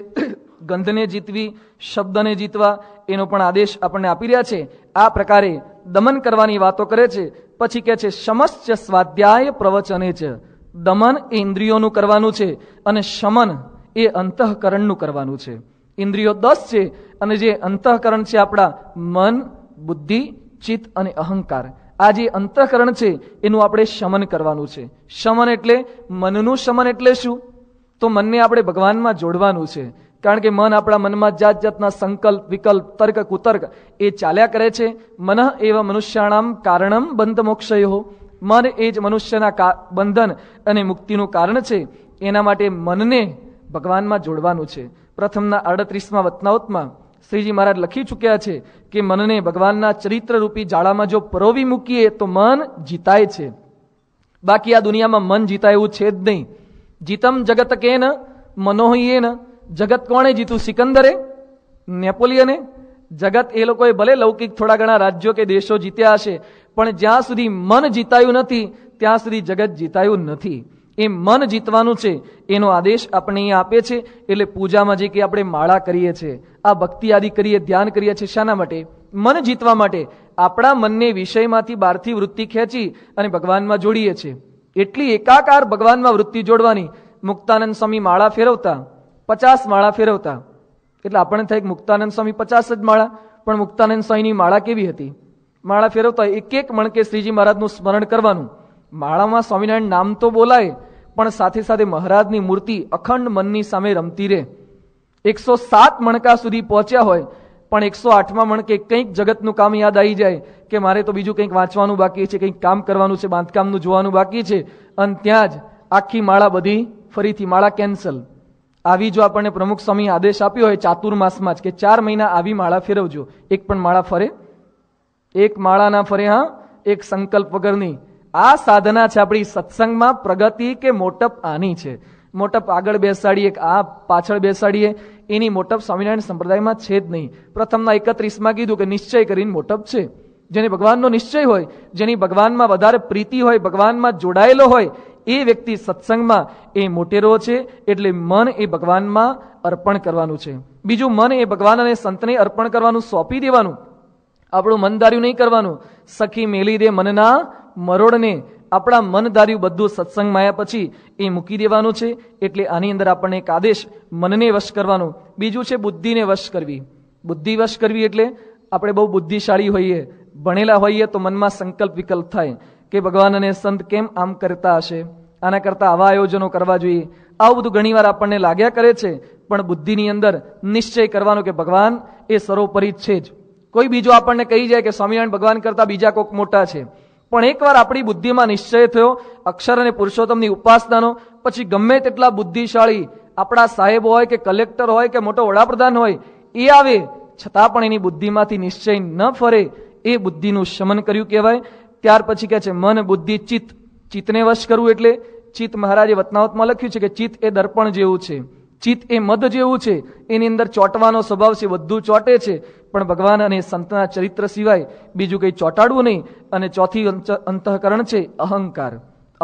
ગંધને જીતવી શબ્દને જીતવા એનો પણ આદેશ આપણને આપી રહ્યા છે આ પ્રકારે દમન કરવાની વાતો કરે છે પછી કહે છે સમસ્ત સ્વાધ્યાય પ્રવચને છે દમન એ ઇન્દ્રિયોનું કરવાનું છે અને શમન એ અંતઃકરણનું કરવાનું છે ઇન્દ્રિયો દસ છે અને જે અંતઃકરણ છે આપણા મન બુદ્ધિ ચિત્ત અને અહંકાર આ જે અંતઃકરણ છે એનું આપણે શમન કરવાનું છે શમન એટલે મનનું શમન એટલે શું તો મનને આપણે ભગવાનમાં જોડવાનું છે કારણ કે મન આપણા મનમાં જાત જાતના સંકલ્પ વિકલ્પ તર્ક કુતર્ક એ ચાલ્યા કરે છે મન એવા મનુષ્યાણામ કારણમ બંધ મોક્ષયો મન એ જ મનુષ્યના બંધન અને મુક્તિનું કારણ છે એના માટે મનને ભગવાનમાં જોડવાનું છે પ્રથમના અડત્રીસમાં વતનાવતમાં શ્રીજી મહારાજ લખી ચૂક્યા છે કે મનને ભગવાનના ચરિત્રરૂપી જાળામાં જો પરોવી મૂકીએ તો મન જીતાય છે બાકી આ દુનિયામાં મન જીતા એવું છે જ નહીં જીતમ જગત કેન મનોહ્યેન જગત કોણે જીતું સિકંદરે નેપોલિયને જગત એ લોકોએ ભલે લૌકિક થોડા ઘણા રાજ્યો કે દેશો જીત્યા હશે પણ જ્યાં સુધી મન જીતાયું નથી ત્યાં સુધી જગત જીતાયું નથી એ મન જીતવાનું છે એનો આદેશ આપણે એ આપે છે એટલે પૂજામાં જે કે આપણે માળા કરીએ છીએ આ ભક્તિ આદિ કરીએ ધ્યાન કરીએ છીએ શાના માટે મન જીતવા માટે આપણા મનને વિષયમાંથી બહારથી વૃત્તિ ખેંચી અને ભગવાનમાં જોડીએ છીએ એટલી એકાકાર ભગવાનમાં વૃત્તિ જોડવાની મુક્તાનંદ સ્વામી માળા ફેરવતા પચાસ માળા ફેરવતા એટલે આપણને થાય મુક્તાનંદ સ્વામી પચાસ જ માળા પણ મુક્તાનંદ સ્વામીની માળા કેવી હતી માળા ફેરવતા એક એક મણકે શ્રીજી મહારાજનું સ્મરણ કરવાનું માળામાં સ્વામિનારાયણ નામ તો બોલાય પણ સાથે સાથે મહારાજની મૂર્તિ અખંડ મનની સામે રમતી રહે એકસો સાત મણકા સુધી પહોંચ્યા હોય પણ એકસો આઠમાં મણકે કંઈક જગતનું કામ યાદ આવી જાય કે મારે તો બીજું કંઈક વાંચવાનું બાકી છે કંઈક કામ કરવાનું છે બાંધકામનું જોવાનું બાકી છે અને ત્યાં જ આખી માળા બધી ફરીથી માળા કેન્સલ આવી જો આપણને પ્રમુખ સ્વામી આદેશ આપ્યો હોય ચાતુર્માસમાં જ કે ચાર મહિના આવી માળા ફેરવજો એક પણ માળા ફરે એક માળાના ફરે હા એક સંકલ્પ વગરની આ સાધના છે આપણી સત્સંગમાં પ્રગતિ કે મોટપ આની છે મોટપ આગળ બેસાડીએ કે આ પાછળ બેસાડીએ એની મોટપ સ્વામિનારાયણ સંપ્રદાયમાં છે જ નહીં પ્રથમના એકત્રીસમાં કીધું કે નિશ્ચય કરીને મોટપ છે જેને ભગવાનનો નિશ્ચય હોય જેની ભગવાનમાં વધારે પ્રીતિ હોય ભગવાનમાં જોડાયેલો હોય એ વ્યક્તિ સત્સંગમાં એ મોટેરો છે એટલે મન એ ભગવાનમાં અર્પણ કરવાનું છે બીજું મન એ ભગવાન અને સંતને અર્પણ કરવાનું સોંપી દેવાનું આપણું મનધાર્યું નહીં કરવાનું સખી મેલી દે મનના મરોડને આપણા મનધાર્યું બધું સત્સંગમાં આવ્યા પછી એ મૂકી દેવાનું છે એટલે આની અંદર આપણને એક આદેશ મનને વશ કરવાનો બીજું છે બુદ્ધિને વશ કરવી બુદ્ધિ વશ કરવી એટલે આપણે બહુ બુદ્ધિશાળી હોઈએ ભણેલા હોઈએ તો મનમાં સંકલ્પ વિકલ્પ થાય કે ભગવાન અને સંત કેમ આમ કરતા હશે આના કરતાં આવા આયોજનો કરવા જોઈએ આવું બધું ઘણીવાર આપણને લાગ્યા કરે છે પણ બુદ્ધિની અંદર નિશ્ચય કરવાનો કે ભગવાન એ સર્વોપરી છે જ કોઈ બીજો આપણને કહી જાય કે સ્વામિનારાયણ ભગવાન કરતાં બીજા કોઈક મોટા છે પણ એકવાર આપણી બુદ્ધિમાં નિશ્ચય થયો અક્ષર અને પુરુષોત્તમની ઉપાસનાનો પછી ગમે તેટલા બુદ્ધિશાળી આપણા સાહેબ હોય કે કલેક્ટર હોય કે મોટો વડાપ્રધાન હોય એ આવે છતાં પણ એની બુદ્ધિમાંથી નિશ્ચય ન ફરે એ બુદ્ધિનું શમન કર્યું કહેવાય ત્યાર પછી કહે છે મન બુદ્ધિ ચિત્ત ચિત્તને વશ કરવું એટલે ચિત્ત મહારાજે વતનાવતમાં લખ્યું છે કે ચિત્ત એ દર્પણ જેવું છે ચિત્ત એ મદ જેવું છે એની અંદર ચોંટવાનો સ્વભાવ છે બધું ચોંટે છે પણ ભગવાન અને સંતના ચરિત્ર સિવાય બીજું કંઈ ચોંટાડવું નહીં અને ચોથી અંતઃકરણ છે અહંકાર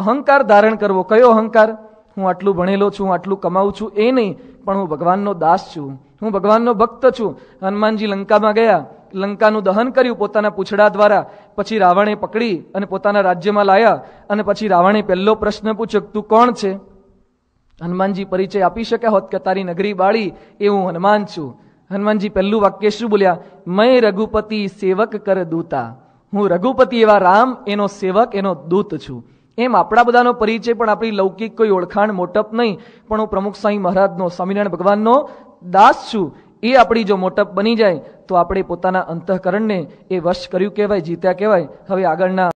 અહંકાર ધારણ કરવો કયો અહંકાર હું આટલું ભણેલો છું આટલું કમાવું છું એ નહીં પણ હું ભગવાનનો દાસ છું હું ભગવાનનો ભક્ત છું હનુમાનજી લંકામાં ગયા લંકાનું દહન કર્યું પોતાના પૂછડા દ્વારા પછી રાવણે પકડી અને પોતાના રાજ્યમાં લાયા અને પછી રાવણે પહેલો પ્રશ્ન પૂછ્યો તું કોણ છે હનુમાનજી પરિચય આપી શક્યા હોત કે તારી નગરી બાળી એ હું હનુમાન છું હનુમાનજી પહેલું વાક્ય શું બોલ્યા મેં રઘુપતિ સેવક કર દૂતા હું રઘુપતિ એવા રામ એનો સેવક એનો દૂત છું એમ આપણા બધાનો પરિચય પણ આપણી લૌકિક કોઈ ઓળખાણ મોટપ નહીં પણ હું પ્રમુખ સ્વામી મહારાજનો સ્વામિનારાયણ ભગવાનનો દાસ છું એ આપણી જો મોટપ બની જાય તો આપણે પોતાના અંતઃકરણને એ વશ કર્યું કહેવાય જીત્યા કહેવાય હવે આગળના